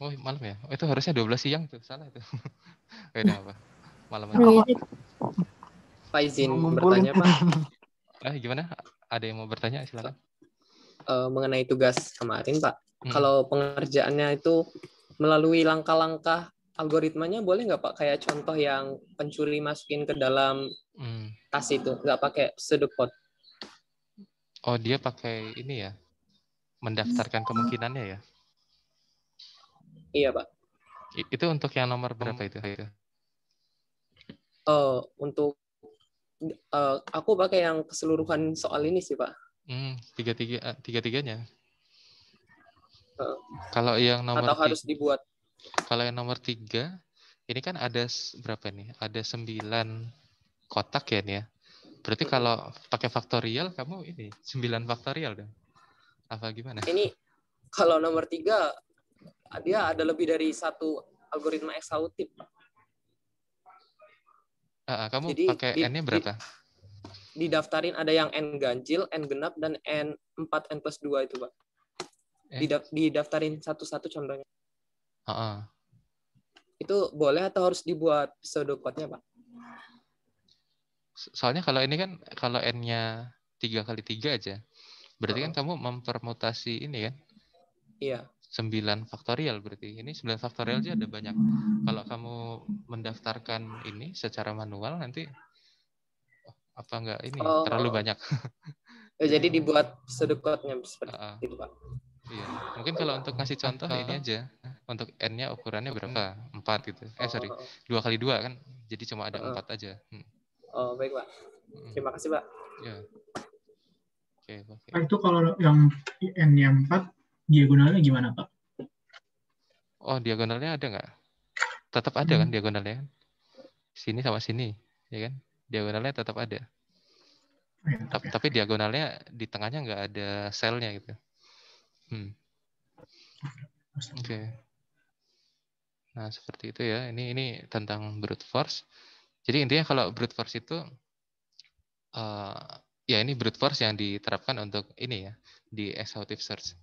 Oh, malam ya? Oh, itu harusnya 12 siang tuh, salah itu. Beda apa? Malam aja. Iya. Pak izin bertanya Pak. Eh gimana? Ada yang mau bertanya silakan. Uh, mengenai tugas kemarin Pak, hmm. kalau pengerjaannya itu melalui langkah-langkah algoritmanya boleh nggak Pak kayak contoh yang pencuri masukin ke dalam hmm. tas itu nggak pakai sedepot? Oh dia pakai ini ya mendaftarkan kemungkinannya ya? Iya Pak. Itu untuk yang nomor berapa itu? Oh untuk uh, aku pakai yang keseluruhan soal ini sih pak hmm, tiga tiga eh, tiga tiganya uh, kalau yang nomor atau tiga, harus dibuat kalau yang nomor tiga ini kan ada berapa nih ada sembilan kotak ya nih ya berarti kalau pakai faktorial kamu ini sembilan faktorial dong apa gimana ini kalau nomor tiga dia ada lebih dari satu algoritma eksekutif Uh, ah, ah, kamu Jadi, pakai n-nya berapa? Di, didaftarin ada yang N ganjil, N genap, dan N 4, N plus 2 itu, Pak. Didaf didaftarin satu-satu contohnya. Uh -uh. Itu boleh atau harus dibuat code nya Pak? Soalnya kalau ini kan, kalau N-nya 3 kali 3 aja, berarti uh -huh. kan kamu mempermutasi ini kan? Iya. 9 faktorial berarti. Ini 9 faktorial aja ada banyak. Kalau kamu mendaftarkan ini secara manual nanti apa enggak ini oh. terlalu banyak oh, jadi dibuat sedekatnya seperti uh, itu pak iya mungkin kalau untuk ngasih contoh ya, ini aja untuk n-nya ukurannya berapa empat gitu eh sorry oh, oh. dua kali dua kan jadi cuma ada empat aja hmm. oh baik pak hmm. terima kasih pak ya oke okay, okay. Nah, itu kalau yang n-nya empat diagonalnya gimana pak oh diagonalnya ada nggak tetap ada kan hmm. kan diagonalnya sini sama sini ya kan diagonalnya tetap ada. Iya, tapi, iya. tapi diagonalnya di tengahnya nggak ada selnya gitu. Hmm. Oke. Okay. Nah seperti itu ya. Ini ini tentang brute force. Jadi intinya kalau brute force itu uh, ya ini brute force yang diterapkan untuk ini ya di exhaustive search.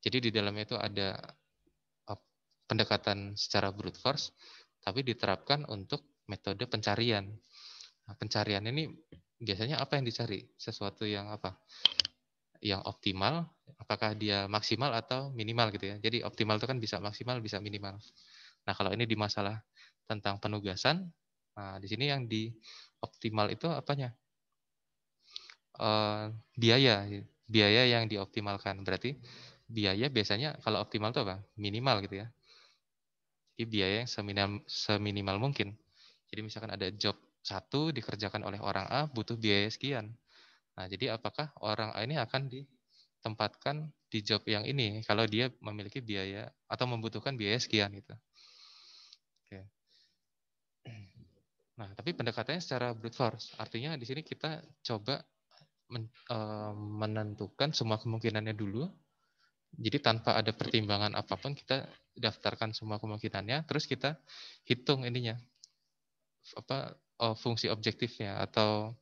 Jadi di dalamnya itu ada eh, pendekatan secara brute force, tapi diterapkan untuk metode pencarian. Nah, pencarian ini biasanya apa yang dicari? Sesuatu yang apa? Yang optimal, apakah dia maksimal atau minimal gitu ya. Jadi optimal itu kan bisa maksimal, bisa minimal. Nah, kalau ini di masalah tentang penugasan, nah di sini yang di optimal itu apanya? Eh, biaya, biaya yang dioptimalkan. Berarti biaya biasanya kalau optimal itu apa? Minimal gitu ya. Jadi biaya yang seminimal, seminimal mungkin. Jadi misalkan ada job satu dikerjakan oleh orang A butuh biaya sekian. Nah, jadi apakah orang A ini akan ditempatkan di job yang ini kalau dia memiliki biaya atau membutuhkan biaya sekian gitu. Oke. Nah, tapi pendekatannya secara brute force. Artinya di sini kita coba men, eh, menentukan semua kemungkinannya dulu. Jadi tanpa ada pertimbangan apapun kita daftarkan semua kemungkinannya, terus kita hitung ininya apa oh, fungsi objektifnya atau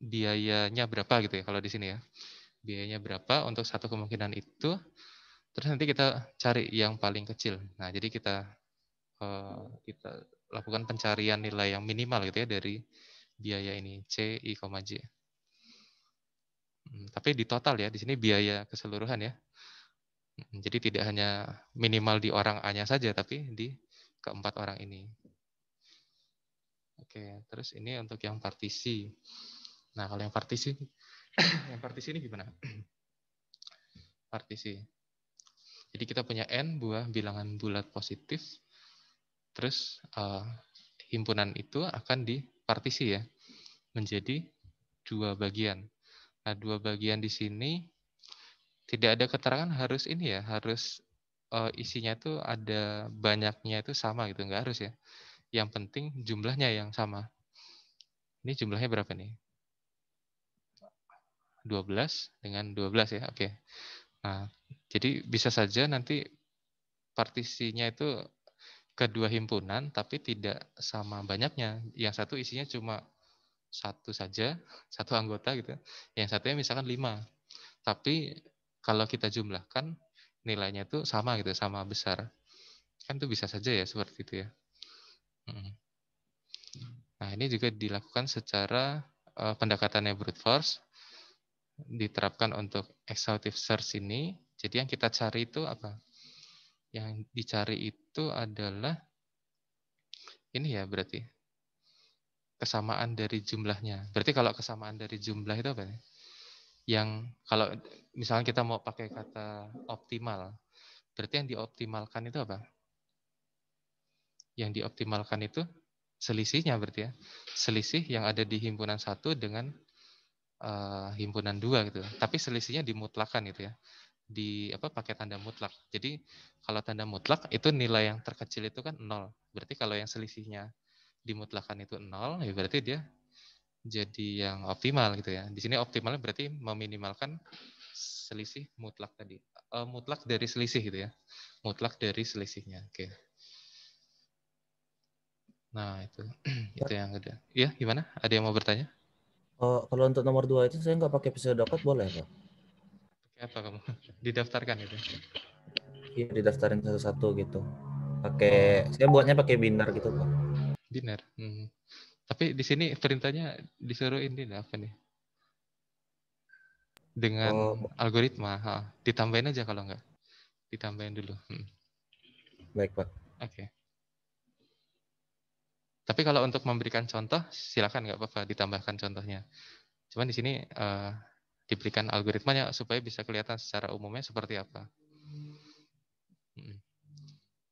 biayanya berapa gitu ya kalau di sini ya. Biayanya berapa untuk satu kemungkinan itu. Terus nanti kita cari yang paling kecil. Nah, jadi kita eh, kita lakukan pencarian nilai yang minimal gitu ya dari biaya ini C, I, J. Hmm, tapi di total ya, di sini biaya keseluruhan ya. Hmm, jadi tidak hanya minimal di orang A-nya saja, tapi di keempat orang ini. Oke, terus ini untuk yang partisi. Nah, kalau yang partisi, yang partisi ini gimana? partisi. Jadi kita punya n buah bilangan bulat positif, terus uh, himpunan itu akan dipartisi ya, menjadi dua bagian. Nah, dua bagian di sini tidak ada keterangan harus ini ya, harus uh, isinya itu ada banyaknya itu sama gitu, nggak harus ya. Yang penting jumlahnya yang sama. Ini jumlahnya berapa nih? 12 dengan 12 ya, oke. Okay. Nah, jadi bisa saja nanti partisinya itu kedua himpunan, tapi tidak sama banyaknya. Yang satu isinya cuma satu saja, satu anggota gitu. Yang satunya misalkan lima. Tapi kalau kita jumlahkan, nilainya itu sama gitu, sama besar. Kan itu bisa saja ya seperti itu ya. Nah, ini juga dilakukan secara uh, pendekatannya brute force diterapkan untuk exhaustive search ini. Jadi yang kita cari itu apa? Yang dicari itu adalah ini ya berarti kesamaan dari jumlahnya. Berarti kalau kesamaan dari jumlah itu apa? Ya? Yang kalau misalnya kita mau pakai kata optimal, berarti yang dioptimalkan itu apa? yang dioptimalkan itu selisihnya berarti ya. Selisih yang ada di himpunan satu dengan uh, himpunan dua gitu. Tapi selisihnya dimutlakan gitu ya. Di apa pakai tanda mutlak. Jadi kalau tanda mutlak itu nilai yang terkecil itu kan nol. Berarti kalau yang selisihnya dimutlakan itu nol, ya berarti dia jadi yang optimal gitu ya. Di sini optimalnya berarti meminimalkan selisih mutlak tadi. Uh, mutlak dari selisih gitu ya. Mutlak dari selisihnya. Oke. Okay. Nah, itu itu ya. yang gede. Iya, gimana? Ada yang mau bertanya? Oh, kalau untuk nomor dua itu saya nggak pakai pseudocode boleh, Pak? Pakai apa kamu? Didaftarkan itu ya? Iya, didaftarin satu-satu gitu. Pakai saya buatnya pakai binar gitu, Pak. Binar. Hmm. Tapi di sini perintahnya disuruh ini apa nih? Dengan oh. algoritma, ha. ditambahin aja kalau nggak. Ditambahin dulu. Hmm. Baik, Pak. Oke. Okay. Tapi kalau untuk memberikan contoh, silakan nggak apa-apa ditambahkan contohnya. Cuman di sini uh, diberikan algoritmanya supaya bisa kelihatan secara umumnya seperti apa. Hmm.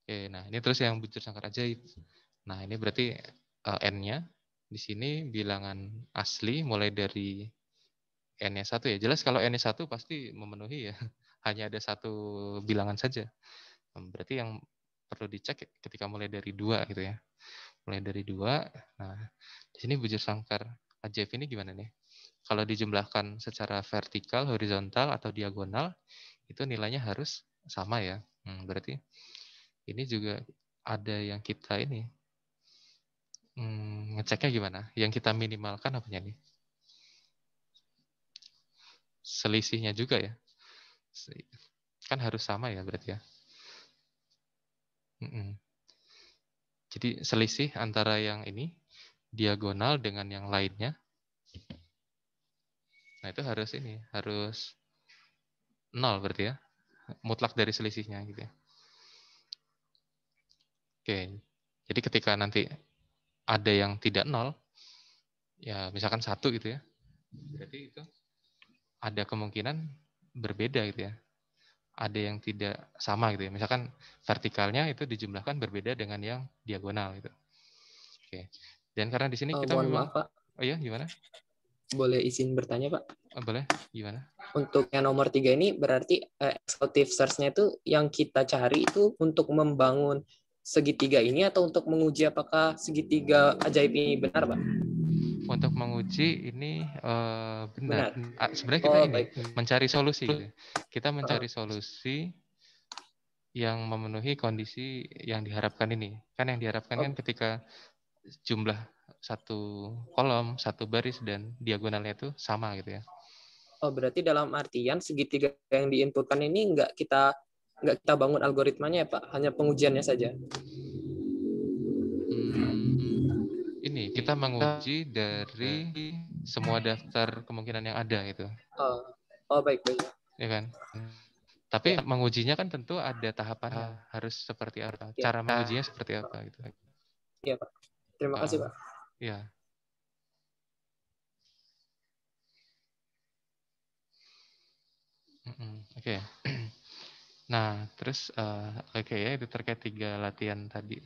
Oke, nah ini terus yang bujur sangkar ajaib. Nah ini berarti uh, n-nya di sini bilangan asli mulai dari n-nya satu ya. Jelas kalau n-nya satu pasti memenuhi ya. Hanya ada satu bilangan saja. Berarti yang perlu dicek ketika mulai dari dua gitu ya mulai dari dua. Nah, di sini bujur sangkar ajaib ini gimana nih? Kalau dijumlahkan secara vertikal, horizontal, atau diagonal, itu nilainya harus sama ya. Hmm, berarti ini juga ada yang kita ini hmm, ngeceknya gimana? Yang kita minimalkan apa nih? Selisihnya juga ya. Kan harus sama ya berarti ya. Mm -mm. Jadi selisih antara yang ini diagonal dengan yang lainnya. Nah, itu harus ini, harus nol berarti ya. Mutlak dari selisihnya gitu ya. Oke. Jadi ketika nanti ada yang tidak nol, ya misalkan satu gitu ya, berarti itu ada kemungkinan berbeda gitu ya ada yang tidak sama gitu ya. Misalkan vertikalnya itu dijumlahkan berbeda dengan yang diagonal gitu. Oke. Dan karena di sini eh, kita uh, memang maaf, Pak. Oh iya, gimana? Boleh izin bertanya, Pak? Oh, boleh. Gimana? Untuk yang nomor tiga ini berarti uh, executive search-nya itu yang kita cari itu untuk membangun segitiga ini atau untuk menguji apakah segitiga ajaib ini benar, Pak? untuk menguji ini uh, benar. benar. Sebenarnya kita oh, ini baik. mencari solusi. Gitu. Kita mencari uh. solusi yang memenuhi kondisi yang diharapkan ini. Kan yang diharapkan kan oh. kan ketika jumlah satu kolom, satu baris dan diagonalnya itu sama gitu ya. Oh, berarti dalam artian segitiga yang diinputkan ini nggak kita nggak kita bangun algoritmanya ya Pak, hanya pengujiannya saja. Hmm ini kita menguji dari semua daftar kemungkinan yang ada gitu. Oh, oh baik baik. Ya kan. Tapi ya. mengujinya kan tentu ada tahapan harus seperti apa, ya. cara mengujinya seperti apa gitu. Iya pak. Terima ah, kasih pak. Iya. Oke. Okay. Nah, terus uh, oke okay, ya itu terkait tiga latihan tadi.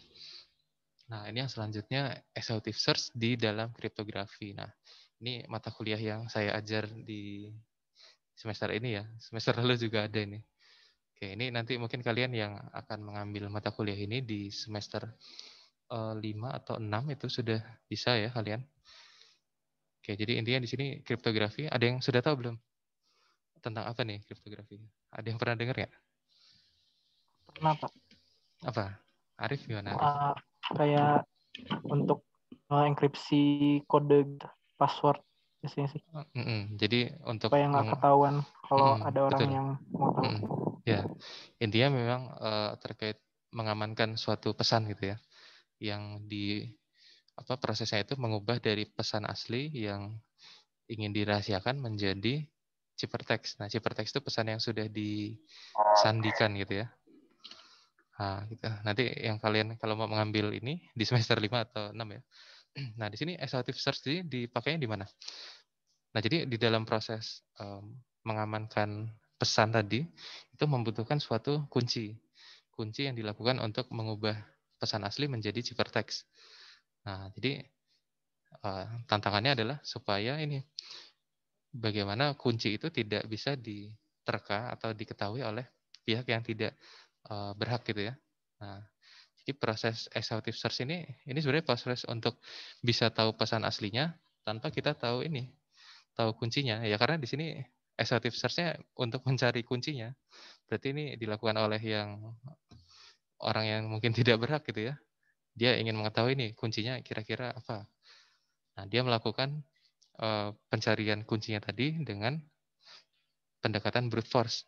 Nah, ini yang selanjutnya exhaustive search di dalam kriptografi. Nah, ini mata kuliah yang saya ajar di semester ini ya. Semester lalu juga ada ini. Oke, ini nanti mungkin kalian yang akan mengambil mata kuliah ini di semester uh, eh, 5 atau 6 itu sudah bisa ya kalian. Oke, jadi intinya di sini kriptografi, ada yang sudah tahu belum? Tentang apa nih kriptografi? Ada yang pernah dengar ya Pernah, Pak. Apa? Arif gimana? Arif? Uh, kayak untuk eh, enkripsi kode gitu, password biasanya sih. Mm -hmm. Jadi untuk supaya nggak ketahuan kalau mm -hmm. ada orang betul. yang mau tahu. Mm -hmm. Ya intinya memang uh, terkait mengamankan suatu pesan gitu ya, yang di apa prosesnya itu mengubah dari pesan asli yang ingin dirahasiakan menjadi ciphertext. Nah ciphertext itu pesan yang sudah disandikan gitu ya. Nah, gitu. Nanti yang kalian kalau mau mengambil ini di semester 5 atau 6 ya. Nah, di sini exhaustive search ini dipakainya di mana? Nah, jadi di dalam proses um, mengamankan pesan tadi itu membutuhkan suatu kunci. Kunci yang dilakukan untuk mengubah pesan asli menjadi ciphertext. Nah, jadi uh, tantangannya adalah supaya ini bagaimana kunci itu tidak bisa diterka atau diketahui oleh pihak yang tidak uh, berhak gitu ya. Nah, jadi proses exhaustive search ini ini sebenarnya proses untuk bisa tahu pesan aslinya tanpa kita tahu ini tahu kuncinya ya karena di sini exhaustive search-nya untuk mencari kuncinya. Berarti ini dilakukan oleh yang orang yang mungkin tidak berhak gitu ya. Dia ingin mengetahui ini kuncinya kira-kira apa. Nah, dia melakukan uh, pencarian kuncinya tadi dengan pendekatan brute force.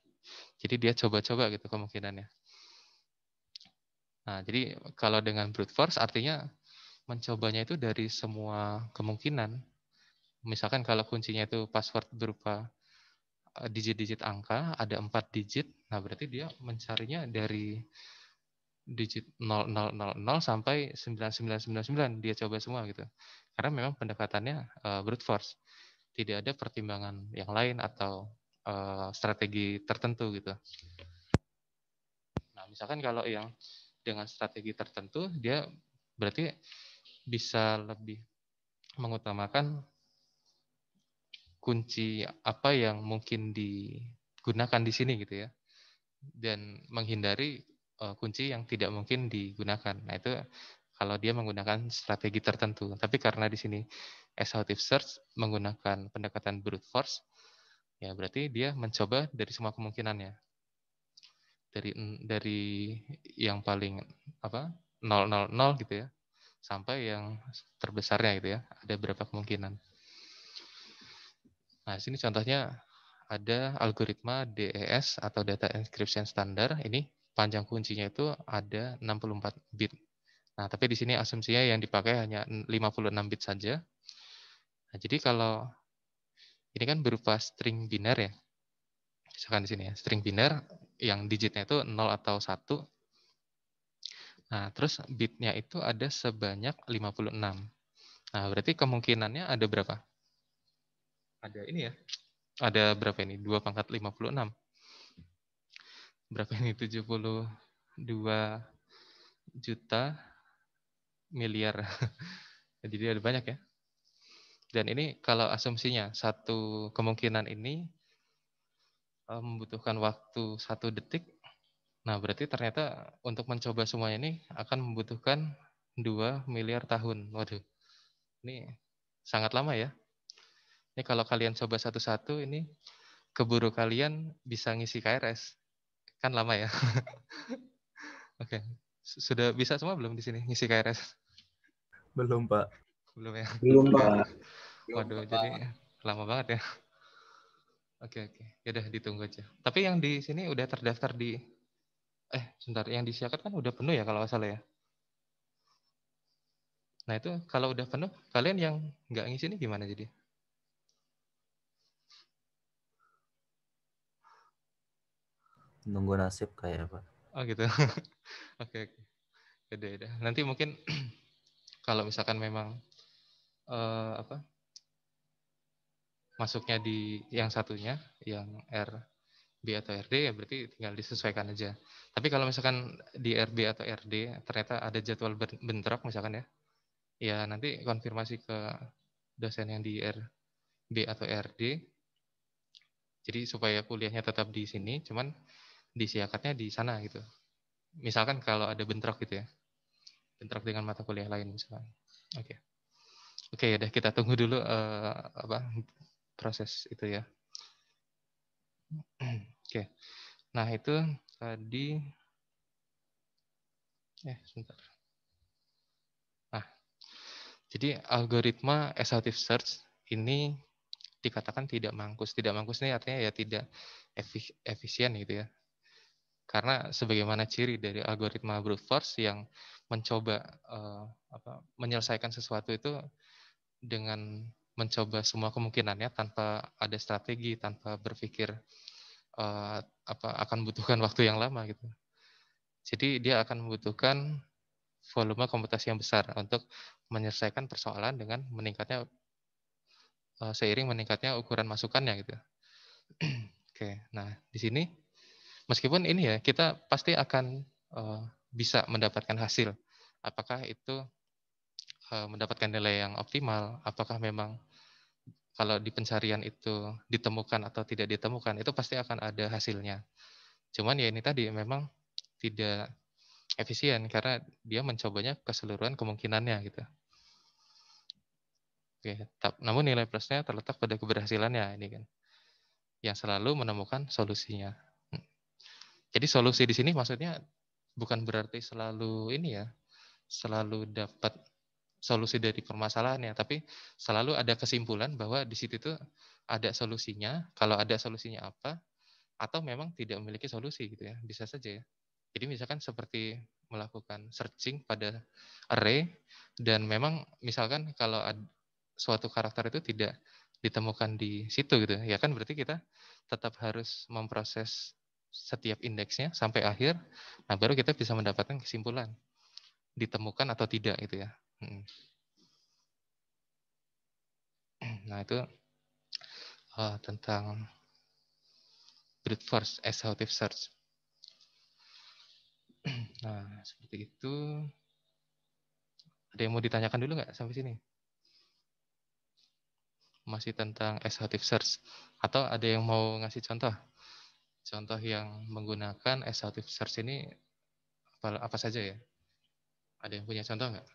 Jadi dia coba-coba gitu kemungkinannya. Nah, jadi kalau dengan brute force artinya mencobanya itu dari semua kemungkinan. Misalkan kalau kuncinya itu password berupa eh, digit-digit angka, ada empat digit, nah berarti dia mencarinya dari digit 0000 sampai 9999 dia coba semua gitu. Karena memang pendekatannya eh, brute force. Tidak ada pertimbangan yang lain atau eh, strategi tertentu gitu. Nah, misalkan kalau yang dengan strategi tertentu dia berarti bisa lebih mengutamakan kunci apa yang mungkin digunakan di sini gitu ya dan menghindari uh, kunci yang tidak mungkin digunakan. Nah itu kalau dia menggunakan strategi tertentu. Tapi karena di sini exhaustive search menggunakan pendekatan brute force, ya berarti dia mencoba dari semua kemungkinannya dari dari yang paling apa 000 gitu ya sampai yang terbesarnya gitu ya ada berapa kemungkinan nah sini contohnya ada algoritma DES atau data encryption standar ini panjang kuncinya itu ada 64 bit nah tapi di sini asumsinya yang dipakai hanya 56 bit saja nah, jadi kalau ini kan berupa string biner ya misalkan di sini ya, string biner yang digitnya itu 0 atau 1. Nah, terus bitnya itu ada sebanyak 56. Nah, berarti kemungkinannya ada berapa? Ada ini ya. Ada berapa ini? 2 pangkat 56. Berapa ini? 72 juta miliar. Jadi ada banyak ya. Dan ini kalau asumsinya satu kemungkinan ini Eh, membutuhkan waktu satu detik. Nah, berarti ternyata untuk mencoba semua ini akan membutuhkan 2 miliar tahun. Waduh, ini sangat lama ya. Ini kalau kalian coba satu-satu, ini keburu kalian bisa ngisi KRS. Kan lama ya. Oke, sudah bisa semua belum di sini ngisi KRS? Belum, Pak. Belum ya? Belum, Pak. Waduh, Belum, Pak. jadi lama banget ya. Oke oke, ya yaudah ditunggu aja. Tapi yang di sini udah terdaftar di eh sebentar, yang di Siakat kan udah penuh ya kalau nggak salah ya. Nah itu kalau udah penuh, kalian yang nggak ngisi ini gimana jadi? Nunggu nasib kayak apa? Oh gitu. oke oke. Yaudah, yaudah. Nanti mungkin kalau misalkan memang uh, apa masuknya di yang satunya, yang RB atau RD, ya berarti tinggal disesuaikan aja. Tapi kalau misalkan di RB atau RD, ternyata ada jadwal bentrok misalkan ya, ya nanti konfirmasi ke dosen yang di RB atau RD, jadi supaya kuliahnya tetap di sini, cuman disiakatnya di sana gitu. Misalkan kalau ada bentrok gitu ya, bentrok dengan mata kuliah lain misalkan. Oke. Okay. Oke, okay, ya deh kita tunggu dulu uh, apa proses itu ya. Oke. Okay. Nah, itu tadi eh sebentar. Nah. Jadi algoritma exhaustive search ini dikatakan tidak mangkus. Tidak mangkus ini artinya ya tidak efisien gitu ya. Karena sebagaimana ciri dari algoritma brute force yang mencoba uh, apa, menyelesaikan sesuatu itu dengan mencoba semua kemungkinannya tanpa ada strategi, tanpa berpikir uh, apa akan butuhkan waktu yang lama gitu. Jadi dia akan membutuhkan volume komputasi yang besar untuk menyelesaikan persoalan dengan meningkatnya uh, seiring meningkatnya ukuran masukannya gitu. Oke, nah di sini meskipun ini ya kita pasti akan uh, bisa mendapatkan hasil. Apakah itu Eh, mendapatkan nilai yang optimal, apakah memang kalau di pencarian itu ditemukan atau tidak ditemukan, itu pasti akan ada hasilnya. Cuman ya ini tadi memang tidak efisien karena dia mencobanya keseluruhan kemungkinannya gitu. Oke, tap, namun nilai plusnya terletak pada keberhasilannya ini kan, yang selalu menemukan solusinya. Hmm. Jadi solusi di sini maksudnya bukan berarti selalu ini ya, selalu dapat solusi dari permasalahannya, tapi selalu ada kesimpulan bahwa di situ itu ada solusinya. Kalau ada solusinya apa, atau memang tidak memiliki solusi gitu ya, bisa saja ya. Jadi misalkan seperti melakukan searching pada array dan memang misalkan kalau suatu karakter itu tidak ditemukan di situ gitu ya kan berarti kita tetap harus memproses setiap indeksnya sampai akhir nah baru kita bisa mendapatkan kesimpulan ditemukan atau tidak gitu ya Nah itu uh, tentang brute force exhaustive search. Nah seperti itu. Ada yang mau ditanyakan dulu nggak sampai sini? Masih tentang exhaustive search atau ada yang mau ngasih contoh? Contoh yang menggunakan exhaustive search ini apa, apa saja ya? Ada yang punya contoh nggak?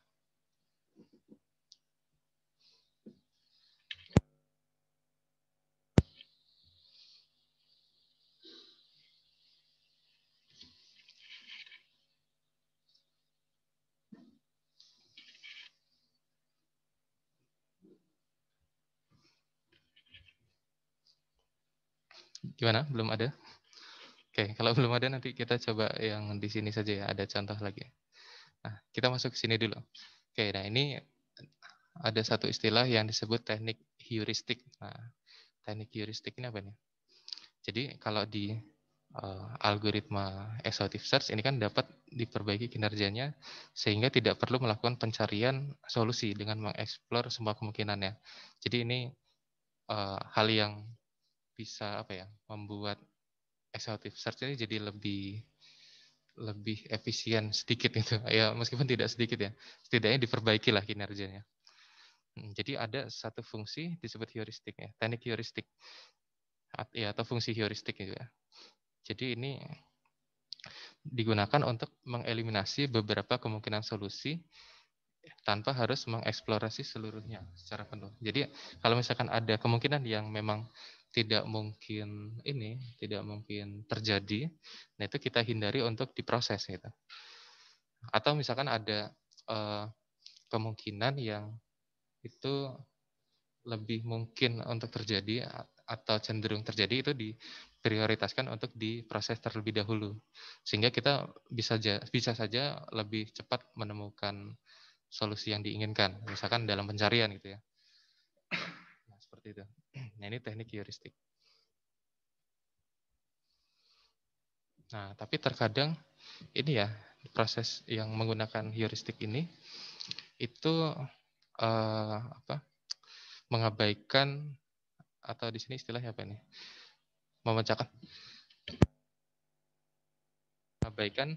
Gimana? Belum ada? Oke, kalau belum ada nanti kita coba yang di sini saja ya, ada contoh lagi. Nah, kita masuk ke sini dulu. Oke, nah ini ada satu istilah yang disebut teknik heuristik. Nah, teknik heuristik ini apa nih? Jadi kalau di uh, algoritma exhaustive search ini kan dapat diperbaiki kinerjanya sehingga tidak perlu melakukan pencarian solusi dengan mengeksplor semua kemungkinannya. Jadi ini uh, hal yang bisa apa ya membuat exhaustive search ini jadi lebih lebih efisien sedikit itu ya meskipun tidak sedikit ya setidaknya diperbaiki lah kinerjanya hmm, jadi ada satu fungsi disebut heuristik ya teknik heuristik ya atau fungsi heuristik itu ya jadi ini digunakan untuk mengeliminasi beberapa kemungkinan solusi tanpa harus mengeksplorasi seluruhnya secara penuh. Jadi kalau misalkan ada kemungkinan yang memang tidak mungkin ini tidak mungkin terjadi nah itu kita hindari untuk diproses gitu atau misalkan ada uh, kemungkinan yang itu lebih mungkin untuk terjadi atau cenderung terjadi itu diprioritaskan untuk diproses terlebih dahulu sehingga kita bisa bisa saja lebih cepat menemukan solusi yang diinginkan misalkan dalam pencarian gitu ya nah, seperti itu Nah, ini teknik heuristik. Nah, tapi terkadang ini ya proses yang menggunakan heuristik ini itu eh, apa? mengabaikan atau di sini istilahnya apa ini? memecahkan mengabaikan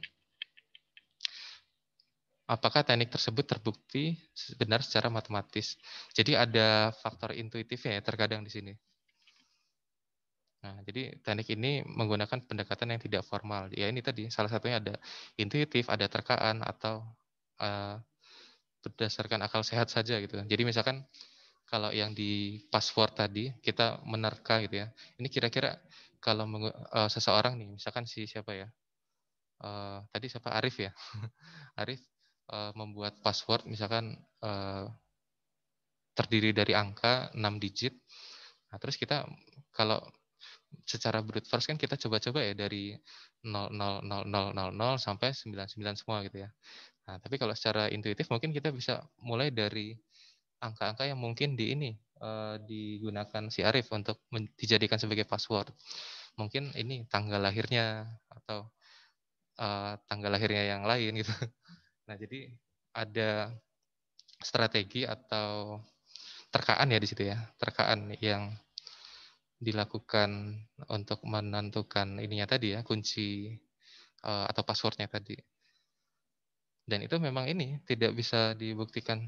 apakah teknik tersebut terbukti benar secara matematis. Jadi ada faktor intuitifnya ya terkadang di sini. Nah, jadi teknik ini menggunakan pendekatan yang tidak formal. Ya ini tadi salah satunya ada intuitif, ada terkaan atau uh, berdasarkan akal sehat saja gitu Jadi misalkan kalau yang di password tadi kita menerka gitu ya. Ini kira-kira kalau uh, seseorang nih, misalkan si siapa ya? Uh, tadi siapa Arif ya? Arif uh, membuat password misalkan uh, terdiri dari angka 6 digit. Nah, terus kita kalau secara brute force kan kita coba-coba ya dari nol sampai 99 semua gitu ya. Nah, tapi kalau secara intuitif mungkin kita bisa mulai dari angka-angka yang mungkin di ini uh, digunakan si Arif untuk dijadikan sebagai password. Mungkin ini tanggal lahirnya atau uh, tanggal lahirnya yang lain gitu. Nah, jadi ada strategi atau terkaan ya di situ ya, terkaan yang dilakukan untuk menentukan ininya tadi ya, kunci eh, atau passwordnya tadi. Dan itu memang ini tidak bisa dibuktikan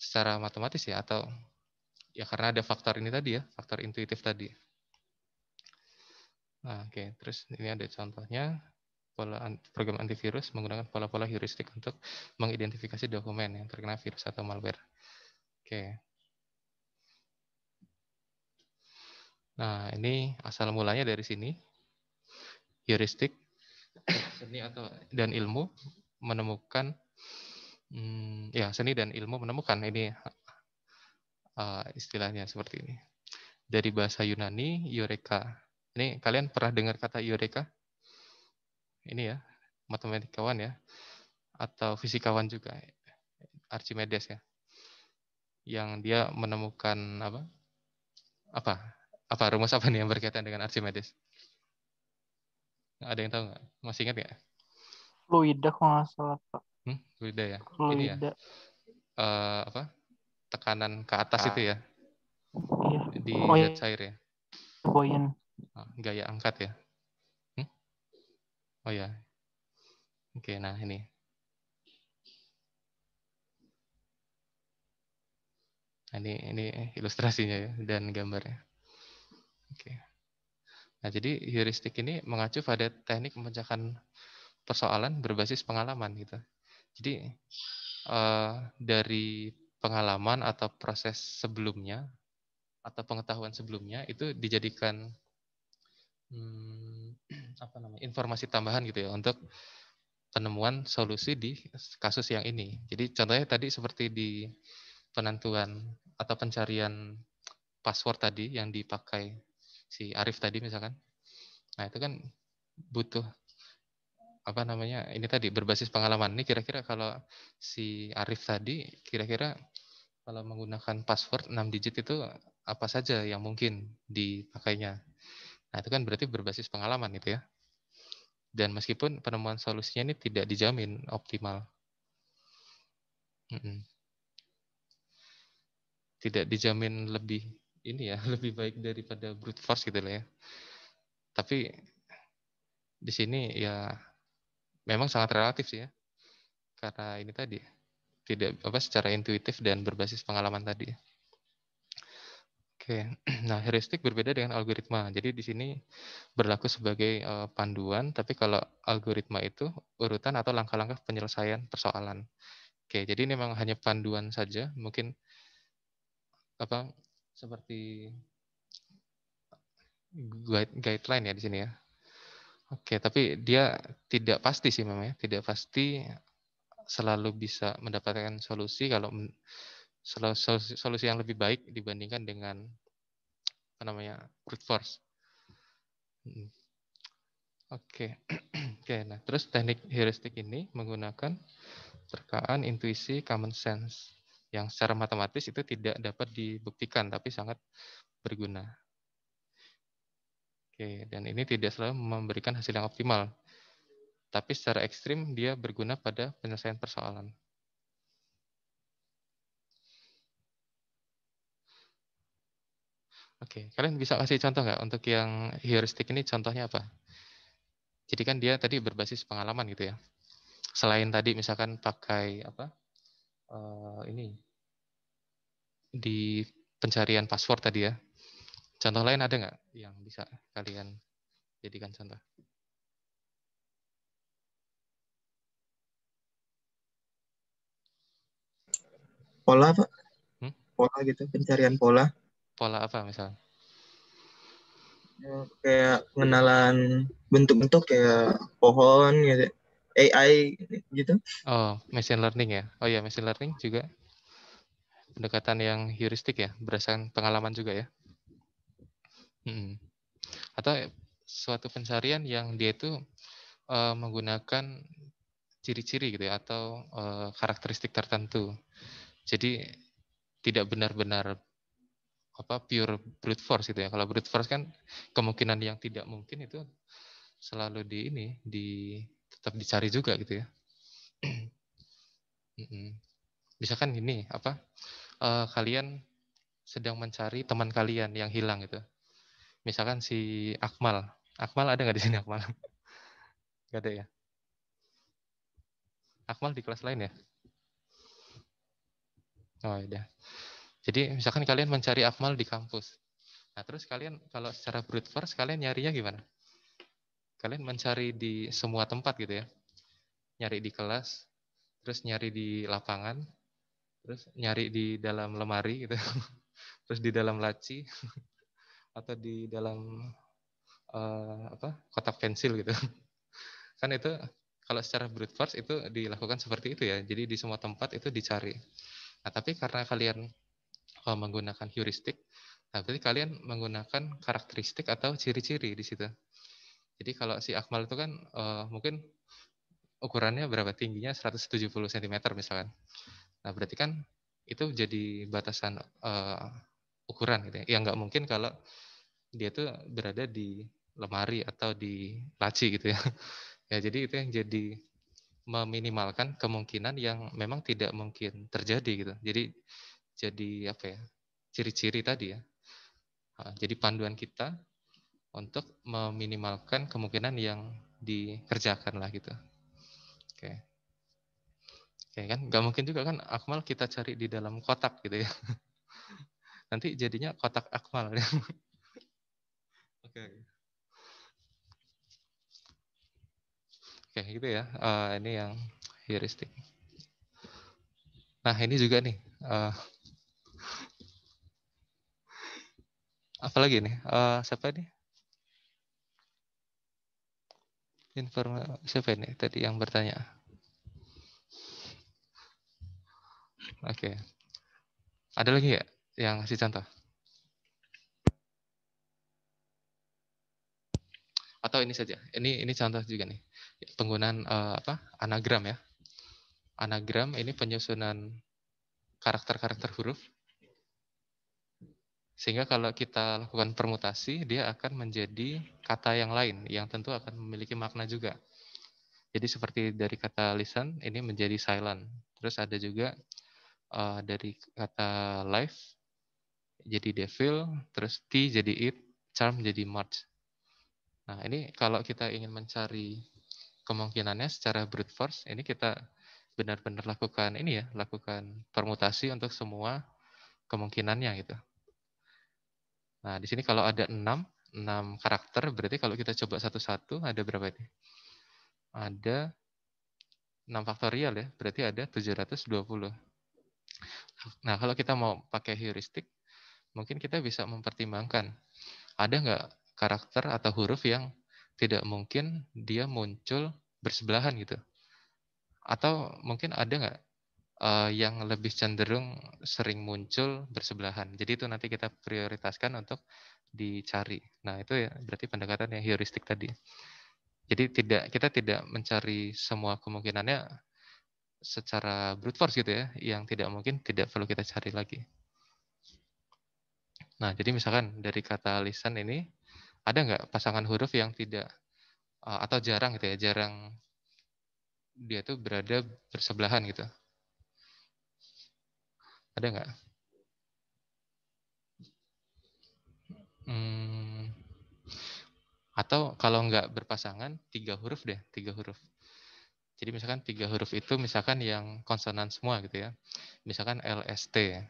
secara matematis ya atau ya karena ada faktor ini tadi ya, faktor intuitif tadi. Nah, oke, okay. terus ini ada contohnya pola program antivirus menggunakan pola-pola heuristik untuk mengidentifikasi dokumen yang terkena virus atau malware. Oke. Nah, ini asal mulanya dari sini. Heuristik seni atau dan ilmu menemukan hmm, ya seni dan ilmu menemukan ini uh, istilahnya seperti ini. Dari bahasa Yunani, eureka. Ini kalian pernah dengar kata eureka? ini ya, matematikawan ya, atau fisikawan juga, Archimedes ya, yang dia menemukan apa? Apa? Apa rumus apa nih yang berkaitan dengan Archimedes? Ada yang tahu nggak? Masih ingat nggak? Fluida kalau nggak salah pak. Hmm? Fluida ya. Fluida. Ini ya. Uh, apa? Tekanan ke atas ah. itu ya. Iya. Di oh, iya. cair ya. Buoyan. Ah, gaya angkat ya. Oh ya. Oke, nah ini. Nah, ini ini ilustrasinya ya, dan gambarnya. Oke. Nah, jadi heuristik ini mengacu pada teknik memecahkan persoalan berbasis pengalaman gitu. Jadi uh, dari pengalaman atau proses sebelumnya atau pengetahuan sebelumnya itu dijadikan hmm, apa namanya informasi tambahan gitu ya untuk penemuan solusi di kasus yang ini. Jadi contohnya tadi seperti di penentuan atau pencarian password tadi yang dipakai si Arif tadi misalkan. Nah, itu kan butuh apa namanya? Ini tadi berbasis pengalaman. Ini kira-kira kalau si Arif tadi kira-kira kalau menggunakan password 6 digit itu apa saja yang mungkin dipakainya Nah, itu kan berarti berbasis pengalaman itu ya. Dan meskipun penemuan solusinya ini tidak dijamin optimal. Tidak dijamin lebih ini ya, lebih baik daripada brute force gitu ya. Tapi di sini ya memang sangat relatif sih ya. Karena ini tadi tidak apa secara intuitif dan berbasis pengalaman tadi. Oke, nah heuristik berbeda dengan algoritma. Jadi di sini berlaku sebagai eh, panduan, tapi kalau algoritma itu urutan atau langkah-langkah penyelesaian persoalan. Oke, jadi ini memang hanya panduan saja. Mungkin apa seperti guide, guideline ya di sini ya. Oke, tapi dia tidak pasti sih memang ya, tidak pasti selalu bisa mendapatkan solusi kalau solusi, yang lebih baik dibandingkan dengan apa namanya brute force. Hmm. Oke, okay. oke. Okay, nah, terus teknik heuristik ini menggunakan terkaan intuisi common sense yang secara matematis itu tidak dapat dibuktikan tapi sangat berguna. Oke, dan ini tidak selalu memberikan hasil yang optimal. Tapi secara ekstrim dia berguna pada penyelesaian persoalan. Oke, kalian bisa kasih contoh nggak untuk yang heuristik ini contohnya apa? Jadi kan dia tadi berbasis pengalaman gitu ya. Selain tadi misalkan pakai apa? Uh, ini di pencarian password tadi ya. Contoh lain ada nggak yang bisa kalian jadikan contoh? Pola, Pak. Hmm? Pola gitu, pencarian pola pola apa misal? Oh, kayak pengenalan bentuk-bentuk kayak pohon gitu. Ya, AI gitu. Oh, machine learning ya. Oh ya, machine learning juga pendekatan yang heuristik ya, berdasarkan pengalaman juga ya. Hmm. Atau suatu pencarian yang dia itu uh, menggunakan ciri-ciri gitu ya atau uh, karakteristik tertentu. Jadi tidak benar-benar apa pure brute force gitu ya. Kalau brute force kan kemungkinan yang tidak mungkin itu selalu di ini di tetap dicari juga gitu ya. Misalkan ini apa uh, kalian sedang mencari teman kalian yang hilang gitu. Misalkan si Akmal. Akmal ada nggak di sini Akmal? Gak ada ya. Akmal di kelas lain ya? Oh, ya. Jadi misalkan kalian mencari akmal di kampus. Nah, terus kalian kalau secara brute force kalian nyarinya gimana? Kalian mencari di semua tempat gitu ya. Nyari di kelas, terus nyari di lapangan, terus nyari di dalam lemari gitu. Terus di dalam laci atau di dalam uh, apa? kotak pensil gitu. Kan itu kalau secara brute force itu dilakukan seperti itu ya. Jadi di semua tempat itu dicari. Nah, tapi karena kalian uh, menggunakan heuristik. Nah, berarti kalian menggunakan karakteristik atau ciri-ciri di situ. Jadi kalau si Akmal itu kan uh, mungkin ukurannya berapa tingginya 170 cm misalkan. Nah, berarti kan itu jadi batasan uh, ukuran gitu ya. Ya nggak mungkin kalau dia tuh berada di lemari atau di laci gitu ya. Ya jadi itu yang jadi meminimalkan kemungkinan yang memang tidak mungkin terjadi gitu. Jadi jadi apa ya ciri-ciri tadi ya. Jadi panduan kita untuk meminimalkan kemungkinan yang dikerjakan lah gitu. Oke. Oke kan, nggak mungkin juga kan Akmal kita cari di dalam kotak gitu ya. Nanti jadinya kotak Akmal. Ya. Oke. Oke gitu ya. Eh, ini yang heuristik. Nah ini juga nih. Eh, apalagi nih uh, siapa ini Informasi siapa ini tadi yang bertanya oke okay. ada lagi ya yang si contoh atau ini saja ini ini contoh juga nih penggunaan uh, apa anagram ya anagram ini penyusunan karakter-karakter huruf sehingga kalau kita lakukan permutasi, dia akan menjadi kata yang lain yang tentu akan memiliki makna juga. Jadi seperti dari kata listen, ini menjadi silent. Terus ada juga uh, dari kata life jadi devil, terus t jadi it, charm jadi march. Nah, ini kalau kita ingin mencari kemungkinannya secara brute force, ini kita benar-benar lakukan ini ya, lakukan permutasi untuk semua kemungkinannya gitu. Nah, di sini kalau ada 6, 6 karakter, berarti kalau kita coba satu-satu, ada berapa ini? Ada 6 faktorial ya, berarti ada 720. Nah, kalau kita mau pakai heuristik, mungkin kita bisa mempertimbangkan, ada nggak karakter atau huruf yang tidak mungkin dia muncul bersebelahan gitu? Atau mungkin ada nggak uh, yang lebih cenderung sering muncul bersebelahan. Jadi itu nanti kita prioritaskan untuk dicari. Nah, itu ya berarti pendekatan yang heuristik tadi. Jadi tidak kita tidak mencari semua kemungkinannya secara brute force gitu ya, yang tidak mungkin tidak perlu kita cari lagi. Nah, jadi misalkan dari kata lisan ini ada nggak pasangan huruf yang tidak eh, atau jarang gitu ya, jarang dia tuh berada bersebelahan gitu. Ada nggak? Hmm. Atau kalau nggak berpasangan, tiga huruf deh, tiga huruf. Jadi misalkan tiga huruf itu misalkan yang konsonan semua gitu ya. Misalkan LST.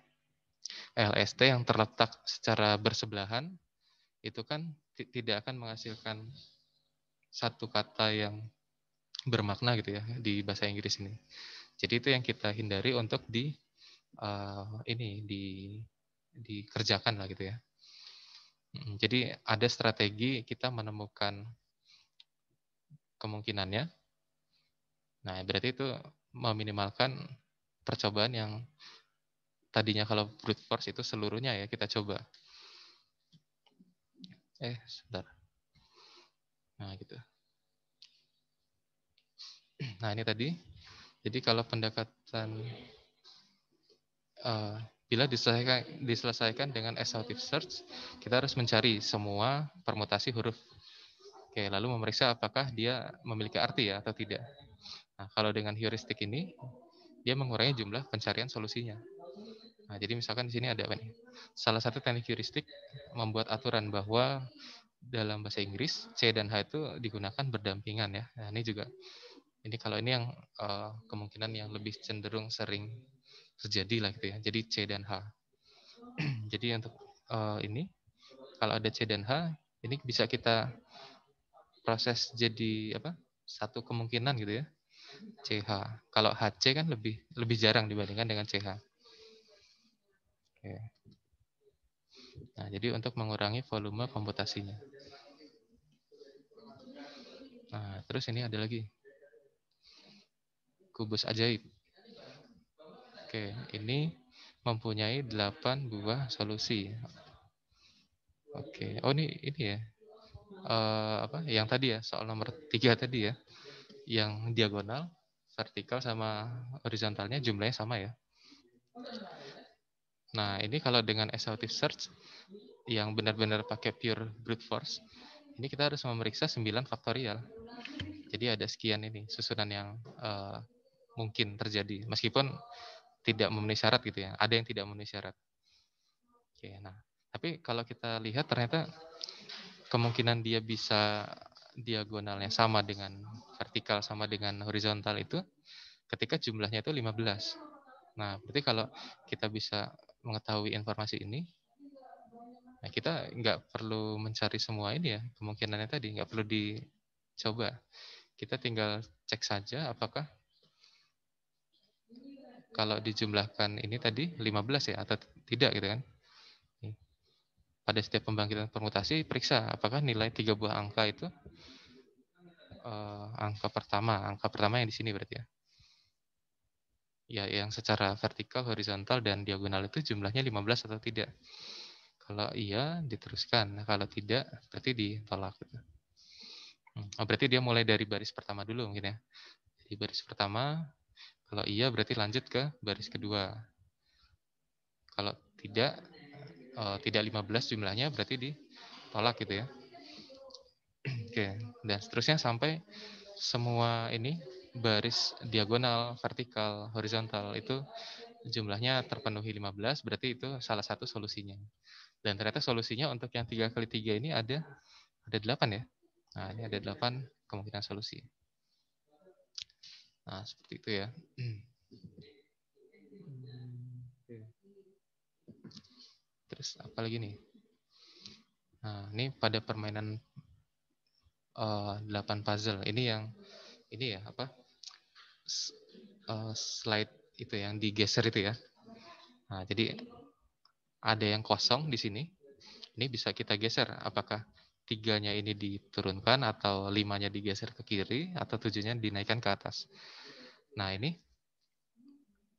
LST yang terletak secara bersebelahan itu kan tidak akan menghasilkan satu kata yang bermakna gitu ya di bahasa Inggris ini. Jadi itu yang kita hindari untuk di uh, ini di dikerjakan lah gitu ya. Jadi ada strategi kita menemukan kemungkinannya. Nah, berarti itu meminimalkan percobaan yang tadinya kalau brute force itu seluruhnya ya kita coba. Eh, sebentar. Nah, gitu. Nah, ini tadi. Jadi kalau pendekatan Eh, bila diselesaikan, diselesaikan dengan exhaustive search, kita harus mencari semua permutasi huruf. Oke, lalu memeriksa apakah dia memiliki arti ya atau tidak. Nah, kalau dengan heuristik ini, dia mengurangi jumlah pencarian solusinya. Nah, jadi misalkan di sini ada apa nih? Salah satu teknik heuristik membuat aturan bahwa dalam bahasa Inggris C dan H itu digunakan berdampingan ya. Nah, ini juga ini kalau ini yang uh, kemungkinan yang lebih cenderung sering terjadi lah gitu ya. Jadi C dan H. Jadi untuk uh, ini kalau ada C dan H ini bisa kita proses jadi apa? satu kemungkinan gitu ya. CH. Kalau HC kan lebih lebih jarang dibandingkan dengan CH. Oke. Nah, jadi untuk mengurangi volume komputasinya. Nah, terus ini ada lagi. Kubus ajaib. Oke, ini mempunyai 8 buah solusi. Oke. Oh, ini ini ya. Uh, apa yang tadi ya, soal nomor 3 tadi ya. Yang diagonal, vertikal sama horizontalnya jumlahnya sama ya. Nah, ini kalau dengan exhaustive search yang benar-benar pakai pure brute force, ini kita harus memeriksa 9 faktorial. Jadi ada sekian ini susunan yang uh, mungkin terjadi. Meskipun tidak memenuhi syarat gitu ya. Ada yang tidak memenuhi syarat. Oke, nah, tapi kalau kita lihat ternyata kemungkinan dia bisa diagonalnya sama dengan vertikal sama dengan horizontal itu ketika jumlahnya itu 15. Nah, berarti kalau kita bisa mengetahui informasi ini Nah, kita nggak perlu mencari semua ini ya, kemungkinannya tadi nggak perlu dicoba. Kita tinggal cek saja apakah kalau dijumlahkan ini tadi 15 ya atau tidak gitu kan. Pada setiap pembangkitan permutasi periksa apakah nilai tiga buah angka itu eh, angka pertama, angka pertama yang di sini berarti ya. Ya, yang secara vertikal, horizontal dan diagonal itu jumlahnya 15 atau tidak. Kalau iya diteruskan, nah, kalau tidak berarti ditolak gitu. Hmm, oh, berarti dia mulai dari baris pertama dulu mungkin ya. Jadi baris pertama kalau iya berarti lanjut ke baris kedua. Kalau tidak uh, tidak 15 jumlahnya berarti ditolak gitu ya. Oke, dan seterusnya sampai semua ini baris diagonal, vertikal, horizontal itu jumlahnya terpenuhi 15 berarti itu salah satu solusinya. Dan ternyata solusinya untuk yang tiga kali tiga ini ada ada 8 ya. Nah, ini ada delapan kemungkinan solusi. Nah, seperti itu ya. Terus apa lagi nih? Nah, ini pada permainan uh, eh, 8 puzzle. Ini yang ini ya apa? S uh, slide itu yang digeser itu ya. Nah, jadi ada yang kosong di sini. Ini bisa kita geser apakah tiganya ini diturunkan atau limanya digeser ke kiri atau tujuhnya dinaikkan ke atas. Nah ini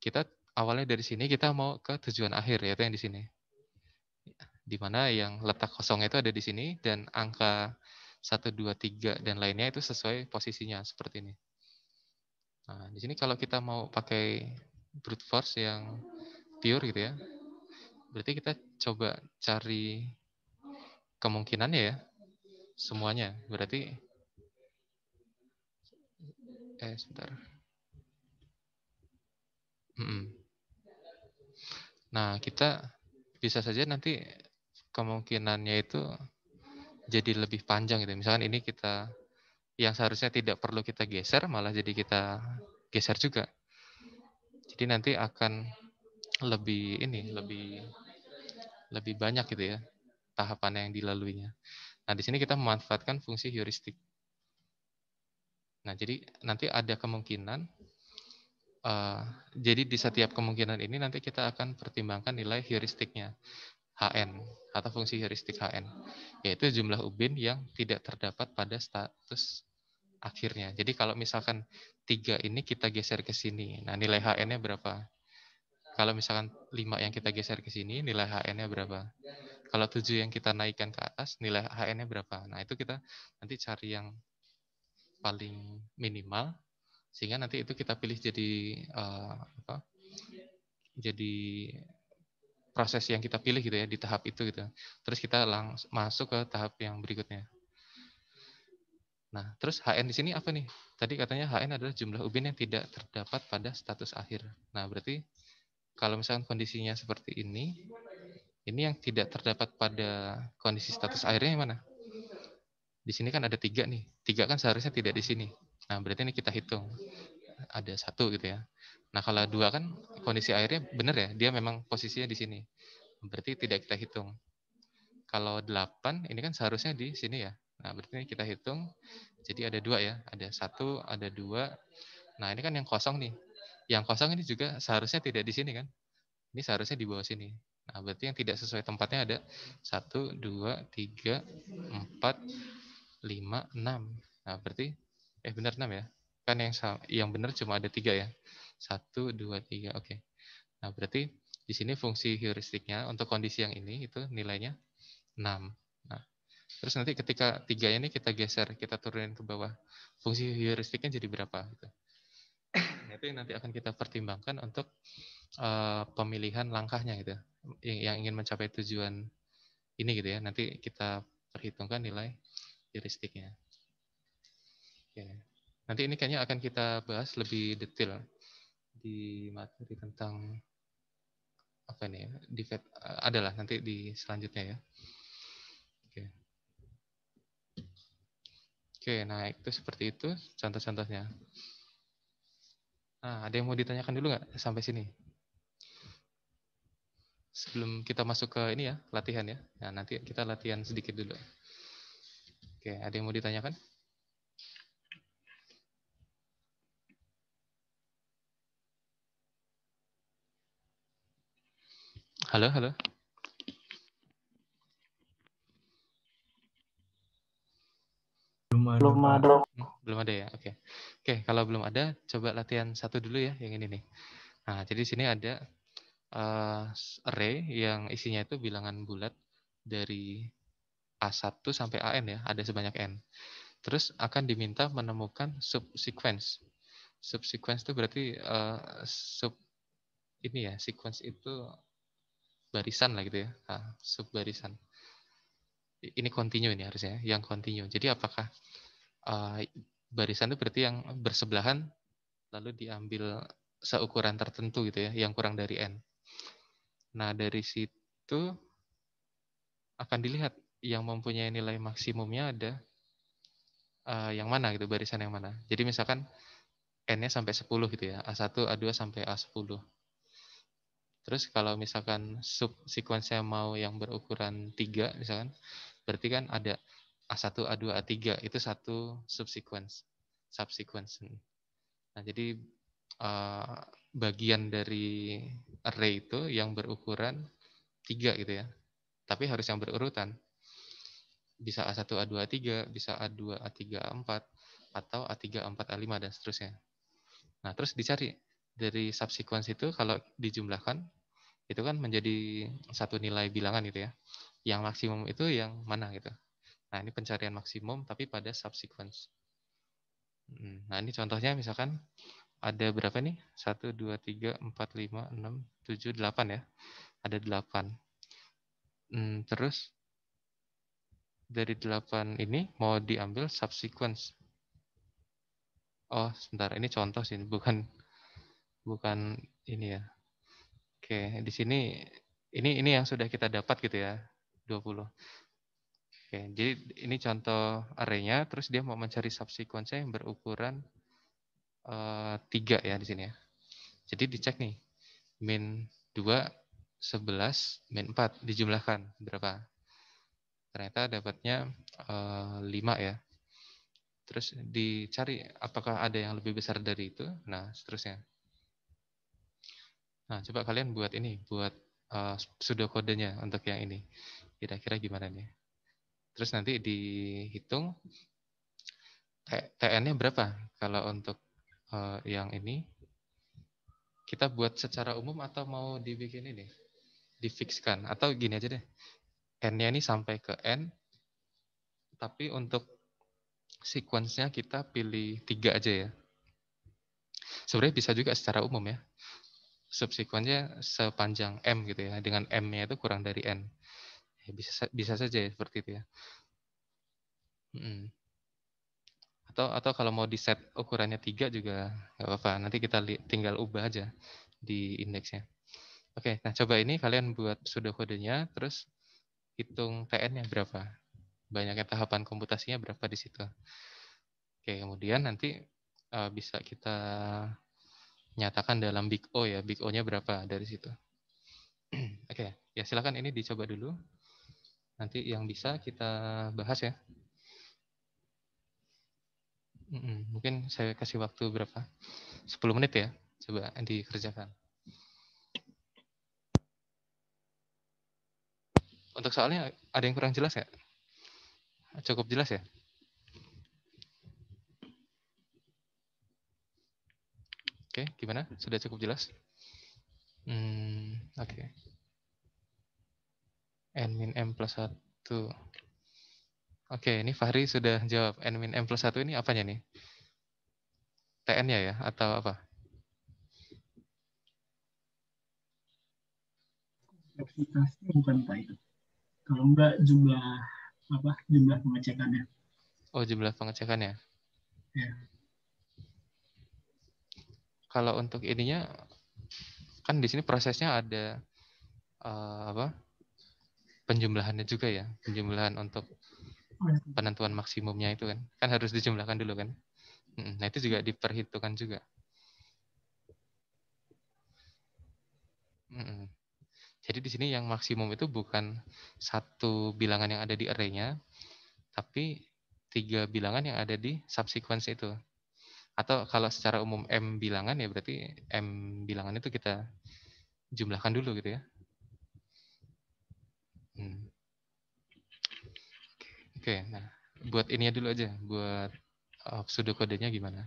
kita awalnya dari sini kita mau ke tujuan akhir yaitu yang di sini. Di mana yang letak kosong itu ada di sini dan angka 1, 2, 3 dan lainnya itu sesuai posisinya seperti ini. Nah, di sini kalau kita mau pakai brute force yang pure gitu ya, berarti kita coba cari kemungkinannya ya semuanya berarti eh sebentar hmm. nah kita bisa saja nanti kemungkinannya itu jadi lebih panjang gitu misalkan ini kita yang seharusnya tidak perlu kita geser malah jadi kita geser juga jadi nanti akan lebih ini lebih lebih banyak gitu ya tahapan yang dilaluinya Nah, di sini kita memanfaatkan fungsi heuristik. Nah, jadi nanti ada kemungkinan, uh, jadi di setiap kemungkinan ini nanti kita akan pertimbangkan nilai heuristiknya, HN, atau fungsi heuristik HN, yaitu jumlah ubin yang tidak terdapat pada status akhirnya. Jadi kalau misalkan tiga ini kita geser ke sini, nah nilai HN-nya berapa? Kalau misalkan lima yang kita geser ke sini, nilai HN-nya berapa? Kalau 7 yang kita naikkan ke atas, nilai HN-nya berapa? Nah, itu kita nanti cari yang paling minimal, sehingga nanti itu kita pilih jadi uh, apa? jadi proses yang kita pilih gitu ya di tahap itu gitu. Terus kita langsung masuk ke tahap yang berikutnya. Nah, terus HN di sini apa nih? Tadi katanya HN adalah jumlah ubin yang tidak terdapat pada status akhir. Nah, berarti kalau misalkan kondisinya seperti ini, ini yang tidak terdapat pada kondisi status airnya yang mana? Di sini kan ada tiga nih. Tiga kan seharusnya tidak di sini. Nah, berarti ini kita hitung. Ada satu gitu ya. Nah, kalau dua kan kondisi airnya benar ya. Dia memang posisinya di sini. Berarti tidak kita hitung. Kalau delapan, ini kan seharusnya di sini ya. Nah, berarti ini kita hitung. Jadi ada dua ya. Ada satu, ada dua. Nah, ini kan yang kosong nih. Yang kosong ini juga seharusnya tidak di sini kan. Ini seharusnya di bawah sini. Nah, berarti yang tidak sesuai tempatnya ada 1, 2, 3, 4, 5, 6. Nah, berarti eh benar 6 ya. Kan yang yang benar cuma ada 3 ya. 1 2 3. Oke. Okay. Nah, berarti di sini fungsi heuristiknya untuk kondisi yang ini itu nilainya 6. Nah, terus nanti ketika 3 ini kita geser, kita turunin ke bawah. Fungsi heuristiknya jadi berapa gitu. Nah, itu yang nanti akan kita pertimbangkan untuk uh, pemilihan langkahnya gitu ya. yang, ingin mencapai tujuan ini gitu ya nanti kita perhitungkan nilai heuristiknya Oke. nanti ini kayaknya akan kita bahas lebih detail di materi tentang apa ini ya di eh, adalah nanti di selanjutnya ya oke oke nah itu seperti itu contoh-contohnya nah ada yang mau ditanyakan dulu nggak sampai sini sebelum kita masuk ke ini ya, latihan ya. Nah, nanti kita latihan sedikit dulu. Oke, ada yang mau ditanyakan? Halo, halo. Belum ada. Belum ada. Hmm, ya. Oke. Oke, kalau belum ada coba latihan satu dulu ya yang ini nih. Nah, jadi sini ada uh, eh, array yang isinya itu bilangan bulat dari A1 sampai AN ya, ada sebanyak N. Terus akan diminta menemukan subsequence. Subsequence itu berarti uh, sub ini ya, sequence itu barisan lah gitu ya, nah, sub barisan. Ini continue ini harusnya, ya, yang continue. Jadi apakah uh, barisan itu berarti yang bersebelahan lalu diambil seukuran tertentu gitu ya, yang kurang dari n. Nah, dari situ akan dilihat yang mempunyai nilai maksimumnya ada uh, yang mana gitu, barisan yang mana. Jadi misalkan N-nya sampai 10 gitu ya, A1, A2 sampai A10. Terus kalau misalkan sub sequence-nya mau yang berukuran 3 misalkan, berarti kan ada A1, A2, A3 itu satu subsequence, subsequence. Nah, jadi uh, bagian dari array itu yang berukuran tiga gitu ya. Tapi harus yang berurutan. Bisa A1, A2, A3, bisa A2, A3, A4, atau A3, A4, A5, dan seterusnya. Nah, terus dicari dari subsequence itu kalau dijumlahkan, itu kan menjadi satu nilai bilangan gitu ya. Yang maksimum itu yang mana gitu. Nah, ini pencarian maksimum tapi pada subsequence. Hmm, nah, ini contohnya misalkan ada berapa nih? 1, 2, 3, 4, 5, 6, 7, 8 ya. Ada 8. Hmm, terus dari 8 ini mau diambil subsequence. Oh, sebentar. Ini contoh sih, bukan bukan ini ya. Oke, di sini ini ini yang sudah kita dapat gitu ya. 20. Oke, jadi ini contoh arenya terus dia mau mencari subsequence yang berukuran Eh, tiga ya di sini ya. Jadi dicek nih min 2 11 min 4 dijumlahkan berapa? Ternyata dapatnya eh, lima 5 ya. Terus dicari apakah ada yang lebih besar dari itu. Nah, seterusnya. Nah, coba kalian buat ini, buat eh, pseudo kodenya untuk yang ini. Kira-kira gimana nih? Terus nanti dihitung TN-nya berapa kalau untuk uh, yang ini kita buat secara umum atau mau dibikin ini difixkan atau gini aja deh n-nya ini sampai ke n tapi untuk sequence-nya kita pilih tiga aja ya sebenarnya bisa juga secara umum ya subsequence-nya sepanjang m gitu ya dengan m-nya itu kurang dari n ya, bisa bisa saja ya seperti itu ya hmm atau atau kalau mau di set ukurannya tiga juga nggak apa-apa nanti kita tinggal ubah aja di indeksnya oke nah coba ini kalian buat sudah kodenya terus hitung TN-nya berapa banyaknya tahapan komputasinya berapa di situ oke kemudian nanti uh, bisa kita nyatakan dalam big O ya big O-nya berapa dari situ oke ya silakan ini dicoba dulu nanti yang bisa kita bahas ya Mungkin saya kasih waktu berapa? 10 menit ya, coba dikerjakan. Untuk soalnya ada yang kurang jelas ya? Cukup jelas ya? Oke, okay, gimana? Sudah cukup jelas? Hmm, oke. Okay. N min M plus 1. Oke, ini Fahri sudah jawab. N min M plus 1 ini apanya nih? TN-nya ya, atau apa? Kompleksitasnya bukan Pak itu. Kalau enggak jumlah apa jumlah pengecekannya. Oh, jumlah pengecekannya. Ya. Kalau untuk ininya kan di sini prosesnya ada uh, apa? penjumlahannya juga ya, penjumlahan untuk Iya. penentuan maksimumnya itu kan kan harus dijumlahkan dulu kan nah itu juga diperhitungkan juga jadi di sini yang maksimum itu bukan satu bilangan yang ada di arraynya tapi tiga bilangan yang ada di subsequence itu atau kalau secara umum m bilangan ya berarti m bilangan itu kita jumlahkan dulu gitu ya hmm. Oke, nah buat ininya dulu aja, buat uh, eh, kodenya gimana?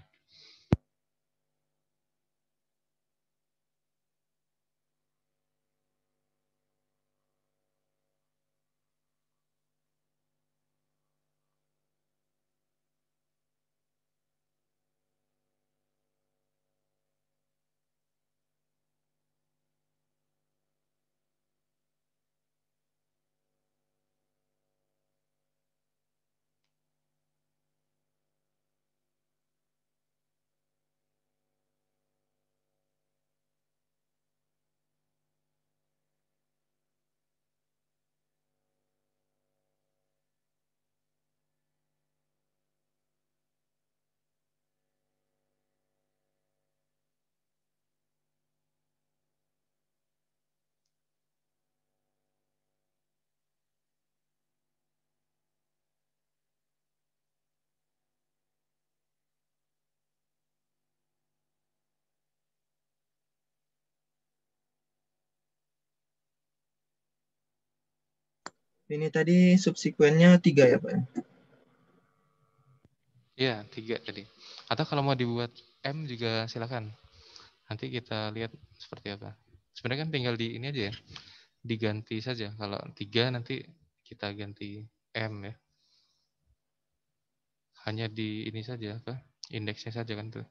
Ini tadi subsekuennya tiga ya Pak? Ya? Iya, tiga tadi. Atau kalau mau dibuat M juga silakan. Nanti kita lihat seperti apa. Sebenarnya kan tinggal di ini aja ya. Diganti saja. Kalau tiga nanti kita ganti M ya. Hanya di ini saja apa? Indeksnya saja kan tuh.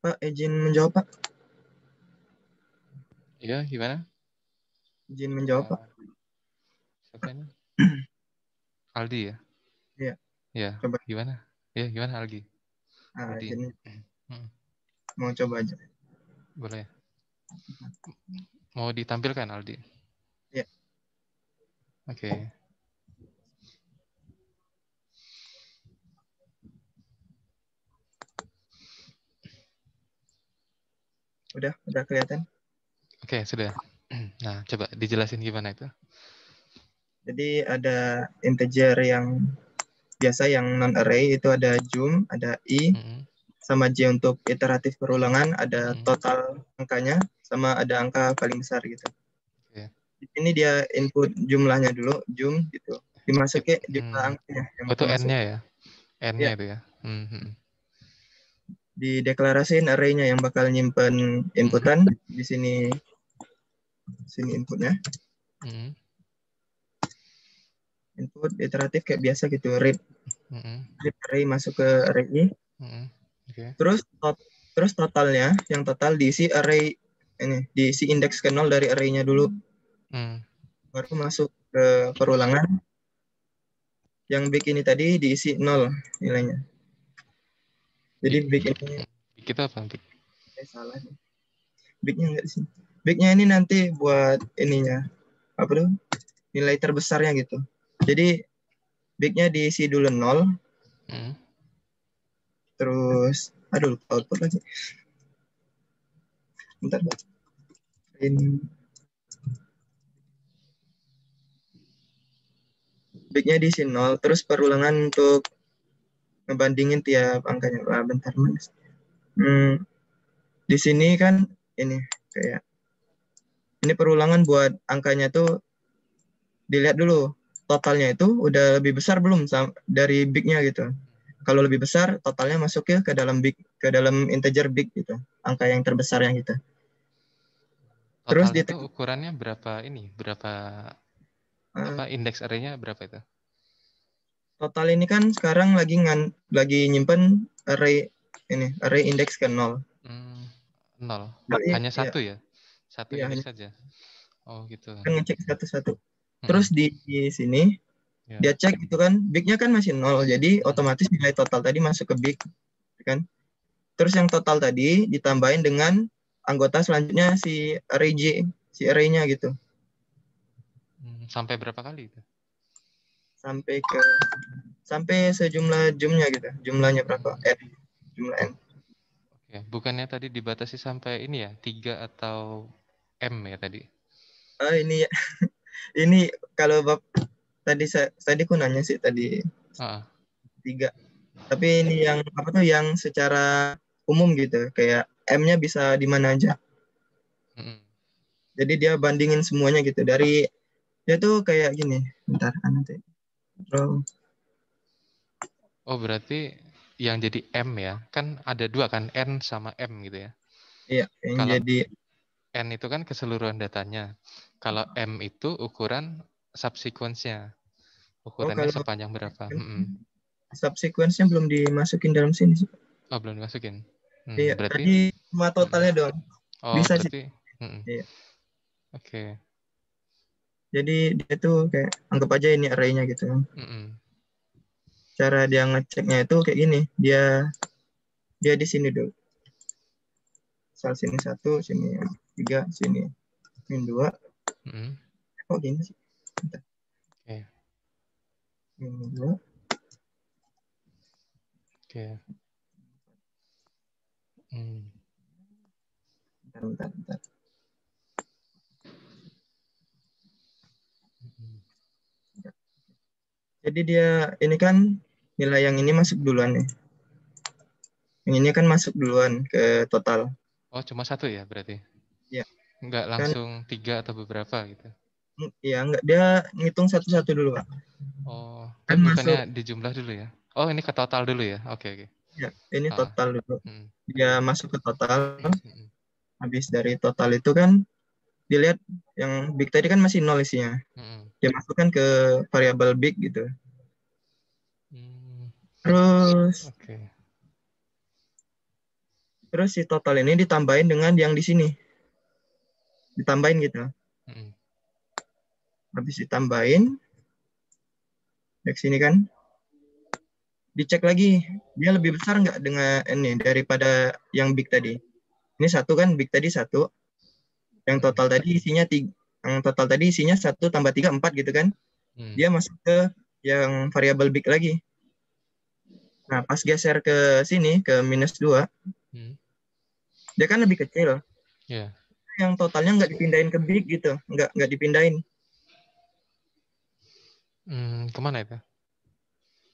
Pak, izin menjawab, Pak. Iya, gimana? Izin menjawab, Pak. Eh, siapa ini? Aldi ya? Iya. Iya. gimana? Iya, gimana Aldi? Ah, Aldi. Izin. Hmm. Mau coba aja. Boleh. Mau ditampilkan Aldi? Iya. Oke. Okay. Udah, udah kelihatan? Oke, okay, sudah. Nah, coba dijelasin gimana itu. Jadi ada integer yang biasa yang non array itu ada jum, ada i, mm -hmm. sama j untuk iteratif perulangan, ada mm -hmm. total angkanya, sama ada angka paling besar gitu. Yeah. Di dia input jumlahnya dulu, jum gitu. Dimasuki mm-hmm. jumlah mm -hmm. angkanya. Yang oh, itu n-nya ya? N-nya yeah. itu ya? Mm -hmm dideklarasiin arraynya yang bakal nyimpen inputan di sini sini inputnya mm-hmm. input iteratif kayak biasa gitu read mm-hmm. read array masuk ke array ini mm-hmm. terus tot, terus totalnya yang total diisi array ini diisi indeks ke nol dari arraynya dulu mm. baru masuk ke perulangan yang big ini tadi diisi nol nilainya jadi iya. bikin kita apa nanti? Eh salah nih. Backnya enggak sih. Backnya ini nanti buat ininya apa tuh nilai terbesarnya gitu. Jadi backnya diisi dulu nol. Hmm. Terus aduh lupa output lagi. Bentar, Pak. Ini backnya diisi nol. Terus perulangan untuk ngebandingin tiap angkanya ah, bentar mas hmm, di sini kan ini kayak ini perulangan buat angkanya tuh dilihat dulu totalnya itu udah lebih besar belum dari bignya gitu kalau lebih besar totalnya masuk ya ke dalam big ke dalam integer big gitu angka yang terbesar yang gitu Total terus itu ukurannya berapa ini berapa uh, apa indeks arraynya berapa itu total ini kan sekarang lagi ngan lagi nyimpen array ini array indeks ke nol. Hmm, nol. Jadi, hanya iya. satu ya? Satu iya, ini saja. Oh gitu. Kan ngecek satu-satu. Hmm. Terus di, di sini ya. dia cek gitu kan, bignya kan masih nol, jadi hmm. otomatis nilai total tadi masuk ke big, ya kan? Terus yang total tadi ditambahin dengan anggota selanjutnya si array J, si arraynya gitu. Hmm, sampai berapa kali itu? sampai ke sampai sejumlah jumlahnya gitu jumlahnya berapa n jumlah n oke bukannya tadi dibatasi sampai ini ya tiga atau m ya tadi oh ini ya ini kalau bab tadi saya tadi ku nanya sih tadi uh. tiga tapi ini yang apa tuh yang secara umum gitu kayak m-nya bisa di mana aja hmm. jadi dia bandingin semuanya gitu dari dia tuh kayak gini bentar kan, nanti Oh berarti yang jadi M ya kan ada dua kan N sama M gitu ya? Iya yang Kalau jadi N itu kan keseluruhan datanya. Kalau M itu ukuran subsequence-nya. Oh, Ukurannya oh, sepanjang berapa? Mm Subsequence-nya belum dimasukin dalam sini sih. Oh, belum dimasukin. Hmm, iya, berarti tadi cuma totalnya doang. Oh, Bisa berarti. sih. Iya. Oke. Okay. Jadi dia tuh kayak anggap aja ini arraynya gitu. Mm-hmm. Cara dia ngeceknya itu kayak gini. Dia dia di sini dulu. sal sini satu, sini tiga, sini min dua. Mm-hmm. Kok oh, gini sih? oke Okay. Min dua. Oke. Okay. Hmm. Bentar, bentar, bentar. Jadi dia ini kan nilai yang ini masuk duluan nih. Yang ini kan masuk duluan ke total. Oh, cuma satu ya berarti? Iya. Enggak kan langsung kan, tiga atau beberapa gitu? Iya, enggak. Dia ngitung satu-satu dulu, Pak. Oh, kan, kan bukannya masuk, dijumlah dulu ya? Oh, ini ke total dulu ya? Oke, okay, oke. Okay. Iya, ini ah. total dulu. Hmm. Dia masuk ke total. Hmm. Habis dari total itu kan dilihat yang big tadi kan masih nol isinya. Hmm. Dia masukkan ke variabel big gitu. Hmm. Terus okay. Terus si total ini ditambahin dengan yang di sini. Ditambahin gitu. Hmm. Habis ditambahin dari sini kan dicek lagi dia lebih besar nggak dengan ini daripada yang big tadi ini satu kan big tadi satu yang total tadi isinya tiga, yang total tadi isinya satu tambah tiga empat gitu kan hmm. dia masuk ke yang variabel big lagi nah pas geser ke sini ke minus dua hmm. dia kan lebih kecil yeah. yang totalnya nggak dipindahin ke big gitu nggak nggak dipindahin hmm, kemana itu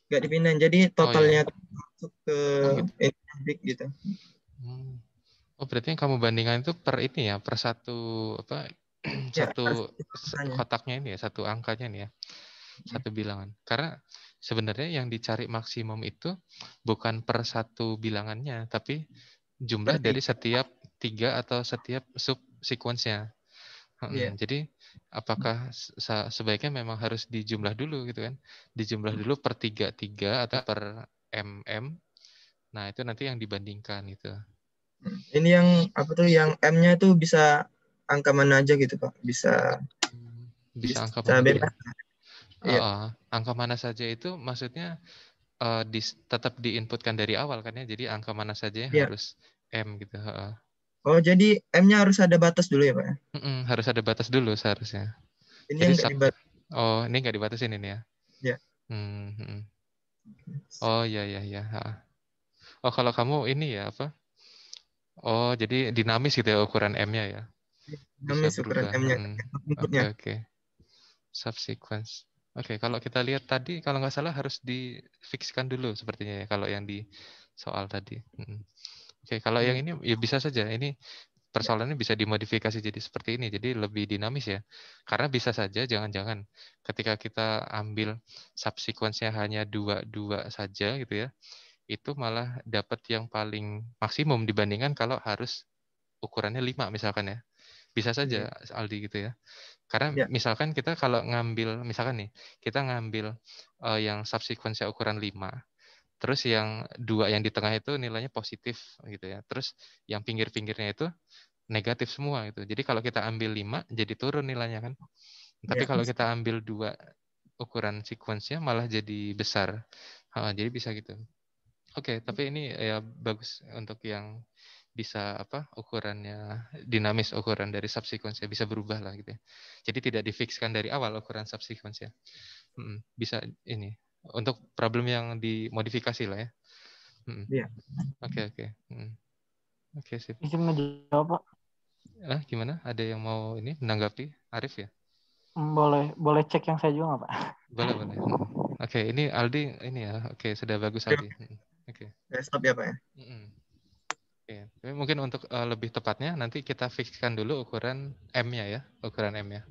nggak dipindahin jadi totalnya oh, iya. masuk ke oh, gitu. big gitu hmm. Oh berarti yang kamu bandingkan itu per ini ya, per satu apa ya, satu kotaknya ini ya, satu angkanya nih ya, iya. satu bilangan. Karena sebenarnya yang dicari maksimum itu bukan per satu bilangannya, tapi jumlah dari setiap tiga atau setiap sub sequence-nya. Yeah. Iya. Jadi apakah sebaiknya memang harus dijumlah dulu gitu kan? Dijumlah hmm. dulu per tiga tiga atau per mm. Nah itu nanti yang dibandingkan itu. Hmm. Ini yang apa tuh yang M-nya tuh bisa angka mana aja gitu Pak? Bisa bisa, hmm, bisa angka mana? Bebas. Ya. Uh, angka mana saja itu maksudnya uh, di, tetap diinputkan dari awal kan ya. Jadi angka mana saja ya. harus M gitu. Uh. Oh, jadi M-nya harus ada batas dulu ya, Pak? Mm -mm, harus ada batas dulu seharusnya. Ini jadi, yang Oh, ini nggak dibatasi ini ya? Ya. Hmm. Oh, ya ya ya. Oh, kalau kamu ini ya apa? Oh, jadi dinamis gitu ya ukuran M-nya ya? Dinamis ukuran M-nya. Hmm. Oke, okay, okay. Subsequence. Oke, okay, kalau kita lihat tadi, kalau nggak salah harus difikskan dulu sepertinya ya, kalau yang di soal tadi. Hmm. Oke, okay, kalau yang ini ya bisa saja. Ini persoalannya bisa dimodifikasi jadi seperti ini, jadi lebih dinamis ya. Karena bisa saja, jangan-jangan ketika kita ambil subsekuensinya hanya dua-dua saja gitu ya, itu malah dapat yang paling maksimum dibandingkan kalau harus ukurannya 5 misalkan ya. Bisa saja yeah. Aldi gitu ya. Karena yeah. misalkan kita kalau ngambil misalkan nih, kita ngambil uh, yang subsekuensinya ukuran 5. Terus yang dua yang di tengah itu nilainya positif gitu ya. Terus yang pinggir-pinggirnya itu negatif semua gitu. Jadi kalau kita ambil 5 jadi turun nilainya kan. Tapi yeah. kalau kita ambil dua ukuran sequence malah jadi besar. Uh, jadi bisa gitu. Oke, okay, hmm. tapi ini ya bagus untuk yang bisa apa ukurannya dinamis ukuran dari subsequence ya bisa berubah lah gitu ya. Jadi tidak difikskan dari awal ukuran ya. Hmm, bisa ini untuk problem yang dimodifikasi lah ya. Hmm. Iya. Oke oke. Hmm. Oke sip. Izin menjawab Pak. Ah, gimana? Ada yang mau ini menanggapi? Arif ya? Boleh, boleh cek yang saya juga nggak Pak? Boleh boleh. Oke, okay, ini Aldi ini ya. Oke, okay, sudah bagus Aldi. Iya desktop ya Pak ya. Mm -hmm. okay. mungkin untuk uh, lebih tepatnya nanti kita fixkan dulu ukuran M-nya ya, ukuran M-nya.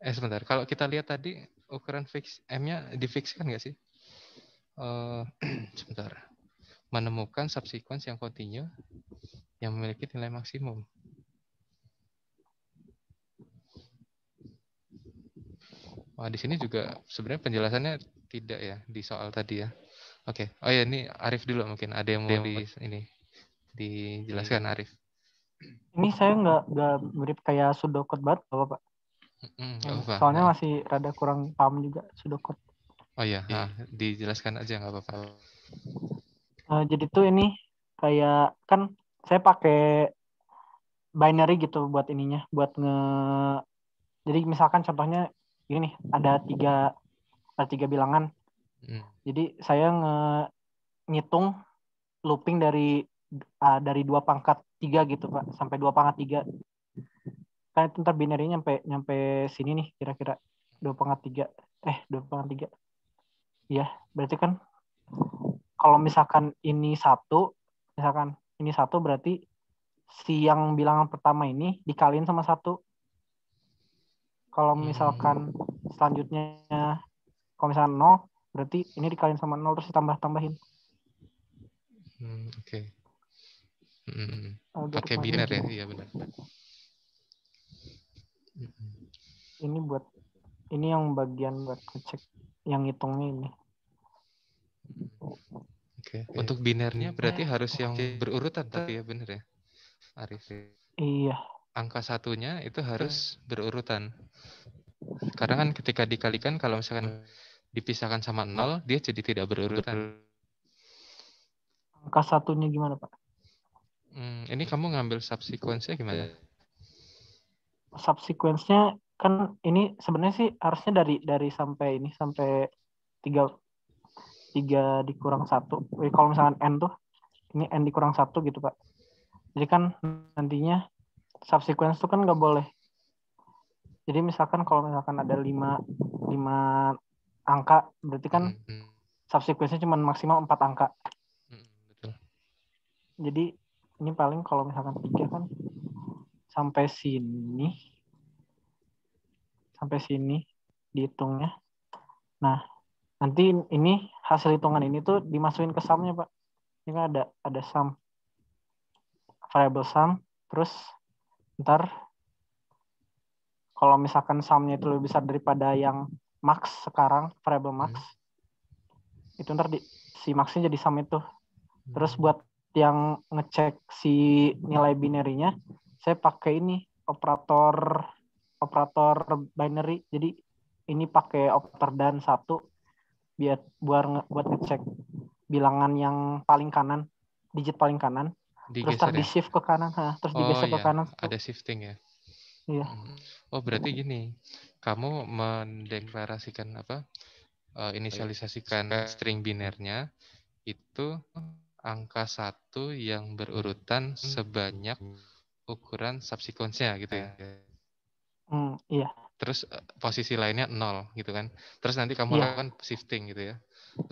Eh sebentar, kalau kita lihat tadi ukuran fix M-nya difixkan nggak sih? Uh, sebentar. Menemukan subsequence yang continue yang memiliki nilai maksimum. Wah, di sini juga sebenarnya penjelasannya tidak ya di soal tadi ya. Oke. Okay. Oh ya ini Arif dulu mungkin ada yang mau di ini dijelaskan iya. Arif. Ini saya nggak nggak mirip kayak sudokot banget, apa pak? Mm, Soalnya nah. masih rada kurang paham juga sudokot. Oh iya, iya, nah, dijelaskan aja nggak apa-apa. Uh, jadi tuh ini kayak kan saya pakai binary gitu buat ininya, buat nge. Jadi misalkan contohnya ini nih ada tiga ada tiga bilangan Hmm. Jadi saya nge ngitung looping dari uh, dari dua pangkat tiga gitu pak sampai dua pangkat tiga kan itu ntar sampai nyampe nyampe sini nih kira-kira dua pangkat tiga eh dua pangkat tiga iya berarti kan kalau misalkan ini satu misalkan ini satu berarti si yang bilangan pertama ini dikaliin sama satu kalau misalkan hmm. selanjutnya kalau misalkan nol Berarti ini dikalin sama nol terus ditambah-tambahin. Hmm, oke. Okay. Hmm. Pakai biner ya, iya benar. Hmm. Ini buat ini yang bagian buat ngecek yang hitungnya ini. Oke. Okay. Untuk binernya berarti iya. harus yang berurutan tapi ya benar ya. Arif. Iya. Angka satunya itu harus iya. berurutan. Karena kan ketika dikalikan kalau misalkan dipisahkan sama nol, dia jadi tidak berurutan. Angka satunya gimana, Pak? Hmm, ini kamu ngambil subsequence gimana? subsequence kan ini sebenarnya sih harusnya dari dari sampai ini sampai tiga tiga dikurang satu. Eh, kalau misalkan n tuh ini n dikurang satu gitu pak. Jadi kan nantinya subsequence tuh kan nggak boleh. Jadi misalkan kalau misalkan ada lima lima angka berarti kan hmm. hmm. subsequence cuma maksimal empat angka hmm, betul. jadi ini paling kalau misalkan tiga kan sampai sini sampai sini dihitungnya nah nanti ini hasil hitungan ini tuh dimasukin ke sumnya pak ini kan ada ada sum variable sum terus ntar kalau misalkan sumnya itu lebih besar daripada yang max sekarang variable max hmm. itu ntar di, si maxnya jadi sum itu hmm. terus buat yang ngecek si nilai binerinya saya pakai ini operator operator binary jadi ini pakai operator dan satu biar buat buat ngecek bilangan yang paling kanan digit paling kanan digeser terus ya? di shift ke kanan ha, terus oh, digeser iya. ke kanan ada shifting ya iya hmm. oh berarti gini kamu mendeklarasikan apa uh, inisialisasikan string binernya itu angka satu yang berurutan sebanyak ukuran subsequence-nya gitu ya. Hmm, iya. Terus eh, posisi lainnya nol gitu kan. Terus nanti kamu yeah. lakukan shifting gitu ya.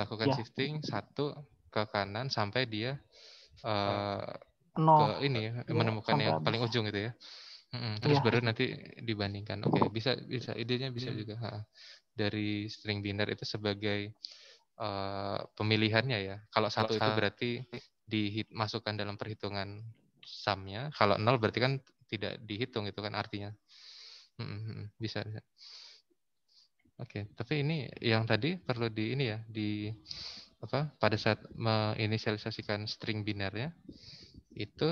Lakukan yeah. shifting satu ke kanan sampai dia uh, nol. ke ini iya, menemukan yang paling ujung gitu ya hmm Terus ya. baru nanti dibandingkan. Oke, okay. Oh. bisa bisa idenya bisa hmm. juga ha. dari string biner itu sebagai uh, pemilihannya ya. Kalau satu itu berarti dimasukkan dalam perhitungan sumnya. Kalau nol berarti kan tidak dihitung itu kan artinya. hmm Bisa. bisa. Oke, okay. tapi ini yang tadi perlu di ini ya di apa pada saat menginisialisasikan string binernya itu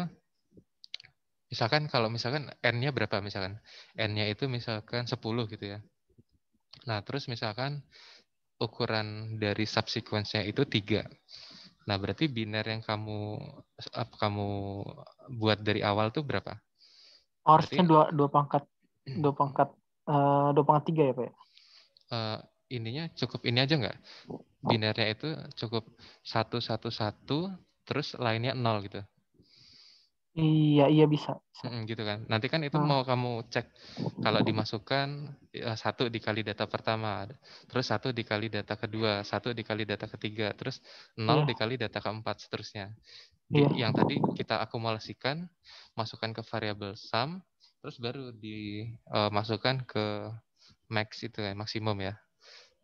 Misalkan kalau misalkan n-nya berapa misalkan? n-nya itu misalkan 10 gitu ya. Nah, terus misalkan ukuran dari subsequence-nya itu tiga. Nah, berarti biner yang kamu kamu buat dari awal tuh berapa? Harusnya kan dua, dua pangkat dua pangkat uh, dua pangkat tiga ya pak ya? Uh, ininya cukup ini aja nggak? Binernya itu cukup satu satu satu terus lainnya nol gitu. Iya, iya bisa. Mm, gitu kan. Nanti kan itu hmm. mau kamu cek kalau dimasukkan ya, satu dikali data pertama, terus satu dikali data kedua, satu dikali data ketiga, terus nol yeah. dikali data keempat seterusnya. Yeah. yang tadi kita akumulasikan, masukkan ke variabel sum, terus baru dimasukkan eh, ke max itu kan, maksimum ya.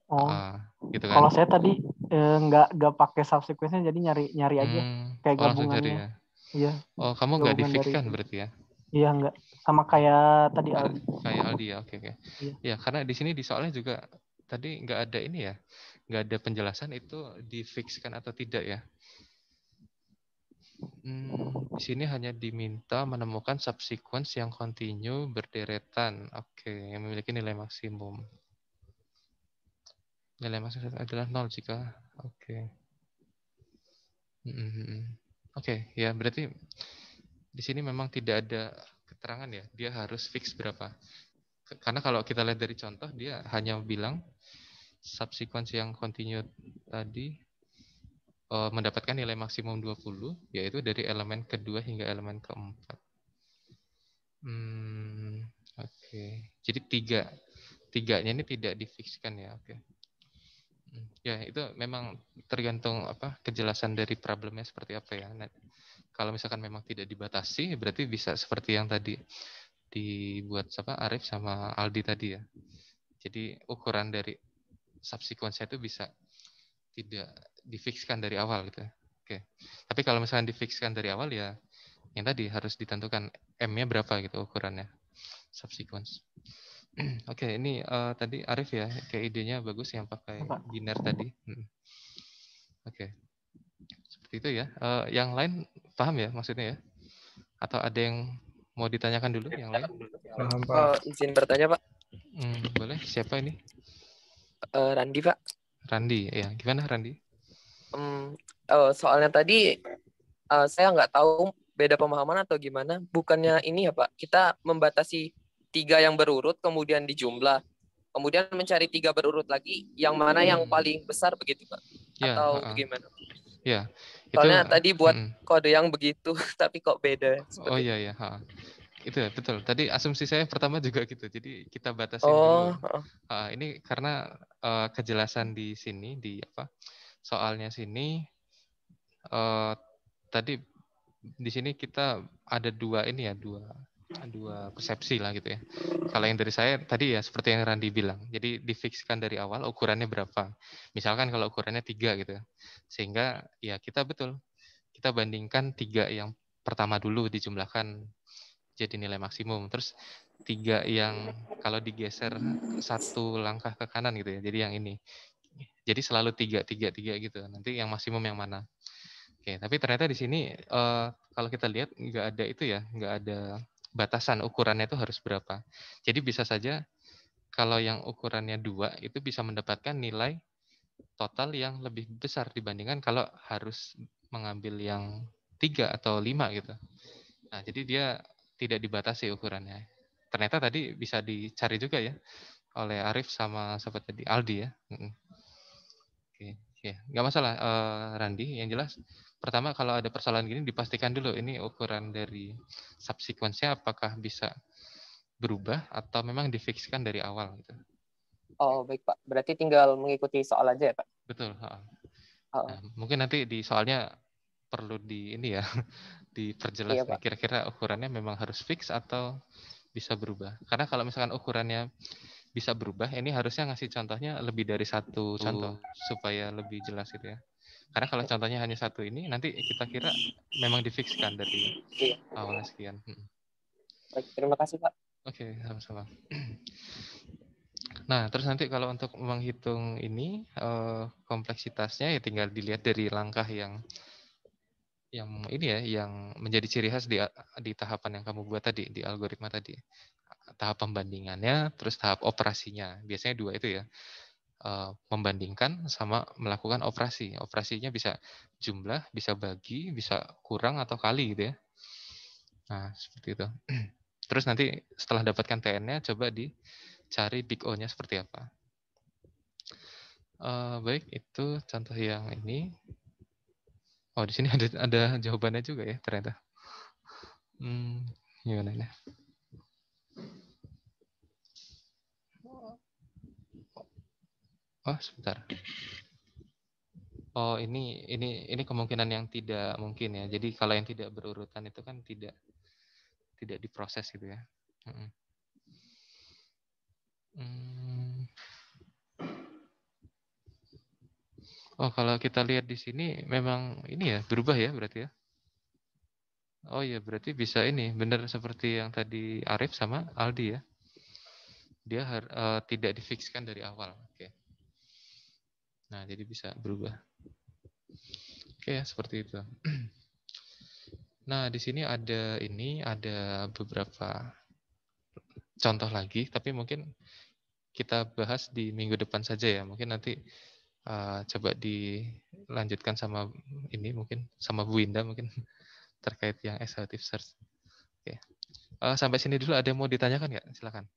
Oh. Uh, gitu kan. Kalau saya tadi eh, nggak eh, nggak pakai subsequence-nya jadi nyari nyari aja hmm, kayak oh, gabungannya. Ya. Iya. Oh, kamu nggak di fix kan berarti ya? Iya, enggak. Sama kayak tadi Aldi. Kayak Aldi ya, oke okay, oke. Okay. Iya. Ya, karena di sini di soalnya juga tadi nggak ada ini ya. Nggak ada penjelasan itu kan atau tidak ya. Hmm, di sini hanya diminta menemukan subsequence yang kontinu berderetan. Oke, okay, yang memiliki nilai maksimum. Nilai maksimum adalah nol jika oke. Okay. Mm -hmm. hmm, hmm, hmm. Oke, okay, ya berarti di sini memang tidak ada keterangan ya, dia harus fix berapa. Karena kalau kita lihat dari contoh, dia hanya bilang subsequence yang continued tadi uh, mendapatkan nilai maksimum 20, yaitu dari elemen kedua hingga elemen keempat. Hmm, Oke, okay. jadi tiga, tiganya ini tidak difikskan ya, oke. Okay. Ya, itu memang tergantung apa kejelasan dari problemnya seperti apa ya. Nah, kalau misalkan memang tidak dibatasi, berarti bisa seperti yang tadi dibuat siapa Arif sama Aldi tadi ya. Jadi ukuran dari subsequence itu bisa tidak difikskan dari awal gitu. Ya. Oke. Tapi kalau misalkan difikskan dari awal ya yang tadi harus ditentukan M-nya berapa gitu ukurannya subsequence. Oke, okay, ini uh, tadi Arif ya, kayak idenya bagus yang pakai biner tadi. Hmm. Oke, okay. seperti itu ya. Uh, yang lain paham ya maksudnya ya? Atau ada yang mau ditanyakan dulu yang lain? Paham, Oh, izin bertanya Pak. Hmm, boleh, siapa ini? Uh, Randi Pak. Randi, ya gimana Randi? Um, uh, soalnya tadi uh, saya nggak tahu beda pemahaman atau gimana. Bukannya ini ya Pak, kita membatasi tiga yang berurut kemudian dijumlah kemudian mencari tiga berurut lagi yang mana yang hmm. paling besar begitu pak ya, atau uh, gimana ya soalnya itu, tadi hmm. buat uh, kode yang begitu tapi kok beda oh iya iya. ha. itu ya betul tadi asumsi saya pertama juga gitu jadi kita batasi oh. dulu uh, ini karena uh, kejelasan di sini di apa soalnya sini uh, tadi di sini kita ada dua ini ya dua dua ah, persepsi lah gitu ya. Kalau yang dari saya tadi ya seperti yang Randi bilang, jadi difikskan dari awal ukurannya berapa. Misalkan kalau ukurannya tiga gitu, ya. sehingga ya kita betul kita bandingkan tiga yang pertama dulu dijumlahkan jadi nilai maksimum. Terus tiga yang kalau digeser satu langkah ke kanan gitu ya, jadi yang ini. Jadi selalu tiga tiga tiga gitu. Nanti yang maksimum yang mana? Oke, tapi ternyata di sini eh, kalau kita lihat nggak ada itu ya, nggak ada batasan ukurannya itu harus berapa. Jadi bisa saja kalau yang ukurannya dua itu bisa mendapatkan nilai total yang lebih besar dibandingkan kalau harus mengambil yang tiga atau lima gitu. Nah, jadi dia tidak dibatasi ukurannya. Ternyata tadi bisa dicari juga ya oleh Arif sama sahabat tadi Aldi ya. Oke, ya nggak masalah uh, Randi. Yang jelas pertama kalau ada persoalan gini dipastikan dulu ini ukuran dari subsekuensinya apakah bisa berubah atau memang difikskan dari awal gitu. Oh baik pak, berarti tinggal mengikuti soal aja ya pak? Betul. Nah, mungkin nanti di soalnya perlu di ini ya diperjelas iya, kira-kira ukurannya memang harus fix atau bisa berubah. Karena kalau misalkan ukurannya bisa berubah, ini harusnya ngasih contohnya lebih dari satu contoh supaya lebih jelas gitu ya. Karena kalau contohnya hanya satu ini, nanti kita kira memang difikskan dari iya. awal sekian. Hmm. Baik, terima kasih Pak. Oke, okay, sama-sama. Nah, terus nanti kalau untuk menghitung ini eh, kompleksitasnya ya tinggal dilihat dari langkah yang yang ini ya, yang menjadi ciri khas di di tahapan yang kamu buat tadi di algoritma tadi. Tahap pembandingannya, terus tahap operasinya. Biasanya dua itu ya. Eh, membandingkan sama melakukan operasi. Operasinya bisa jumlah, bisa bagi, bisa kurang atau kali gitu ya. Nah, seperti itu. Terus nanti setelah dapatkan TN-nya coba dicari big O-nya seperti apa. Uh, baik, itu contoh yang ini. Oh, di sini ada ada jawabannya juga ya ternyata. Hmm, gimana ya? Oh, sebentar. Oh, ini ini ini kemungkinan yang tidak mungkin ya. Jadi kalau yang tidak berurutan itu kan tidak tidak diproses gitu ya. Hmm. Oh, kalau kita lihat di sini memang ini ya berubah ya berarti ya. Oh ya berarti bisa ini benar seperti yang tadi Arif sama Aldi ya. Dia uh, tidak difikskan dari awal. Oke. Okay. Nah, jadi bisa berubah. Oke, ya, seperti itu. Nah, di sini ada ini, ada beberapa contoh lagi, tapi mungkin kita bahas di minggu depan saja ya. Mungkin nanti uh, coba dilanjutkan sama ini mungkin sama Bu Indah mungkin terkait yang exhaustive search. Oke. Uh, sampai sini dulu ada yang mau ditanyakan nggak? Silakan.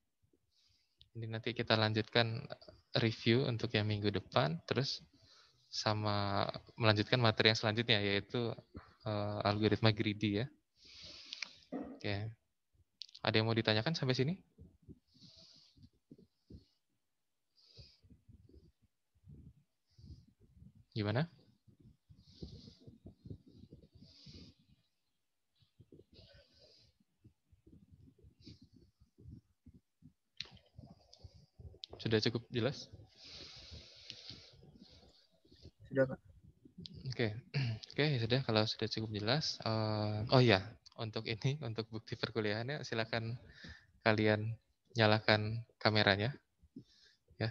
Ini nanti kita lanjutkan eh, review untuk yang minggu depan, terus sama melanjutkan materi yang selanjutnya yaitu uh, algoritma greedy ya. Oke. Ada yang mau ditanyakan sampai sini? Gimana? Sudah cukup jelas? Sudah, Pak. Oke, okay. oke okay, sudah. Kalau sudah cukup jelas, uh, oh ya, untuk ini, untuk bukti perkuliahannya, silakan kalian nyalakan kameranya. Ya,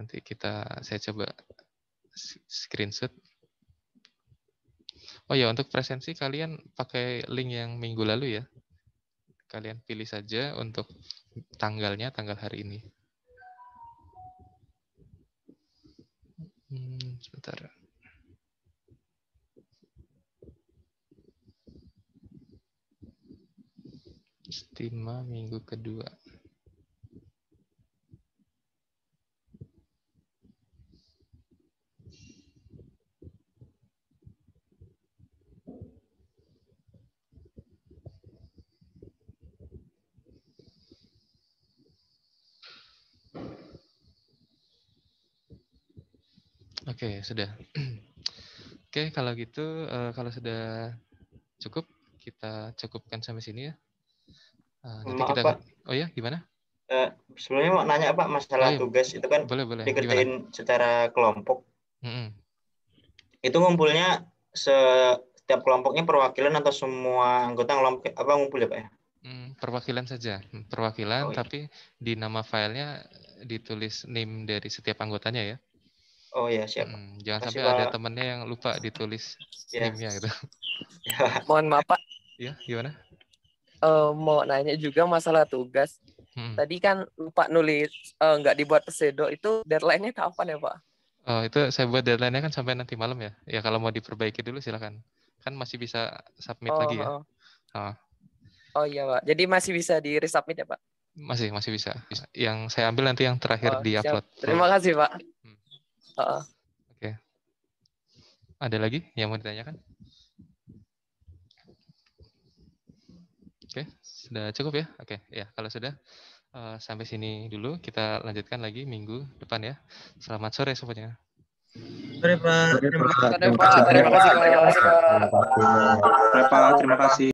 nanti kita saya coba screenshot. Oh ya, untuk presensi kalian pakai link yang minggu lalu ya. Kalian pilih saja untuk tanggalnya, tanggal hari ini. Hmm, sebentar. Istima minggu kedua. Oke, okay, sudah. Oke, okay, kalau gitu, uh, kalau sudah cukup, kita cukupkan sampai sini ya. Uh, nanti Maaf, kita... Pak. Oh ya, gimana? Uh, sebelumnya mau nanya Pak, masalah oh, Ayo. Iya. tugas itu kan boleh, boleh. dikerjain gimana? secara kelompok. Mm -hmm. Itu ngumpulnya setiap kelompoknya perwakilan atau semua anggota kelompok apa ngumpul ya Pak ya? Hmm, perwakilan saja, hmm, perwakilan oh, iya. tapi di nama filenya ditulis name dari setiap anggotanya ya. Oh ya siap. Hmm, jangan Masih sampai ada temennya yang lupa ditulis yeah. Iya. name gitu. Mohon maaf Pak. Iya gimana? Uh, mau nanya juga masalah tugas. Hmm. Tadi kan lupa nulis uh, nggak dibuat pesedo itu deadline-nya kapan ya Pak? Oh itu saya buat deadline-nya kan sampai nanti malam ya. Ya kalau mau diperbaiki dulu silakan. Kan masih bisa submit oh, lagi ya. Oh. Oh. Oh iya Pak. Jadi masih bisa di resubmit ya Pak? Masih masih bisa. Yang saya ambil nanti yang terakhir oh, di upload. Siap. Terima kasih Pak. Hmm. Oke. Okay. Ada lagi yang mau ditanyakan? Oke, okay. sudah cukup ya. Oke, okay. ya kalau sudah uh, sampai sini dulu. Kita lanjutkan lagi minggu depan ya. Selamat sore semuanya. terima kasih. Terima kasih. Terima kasih. Terima kasih.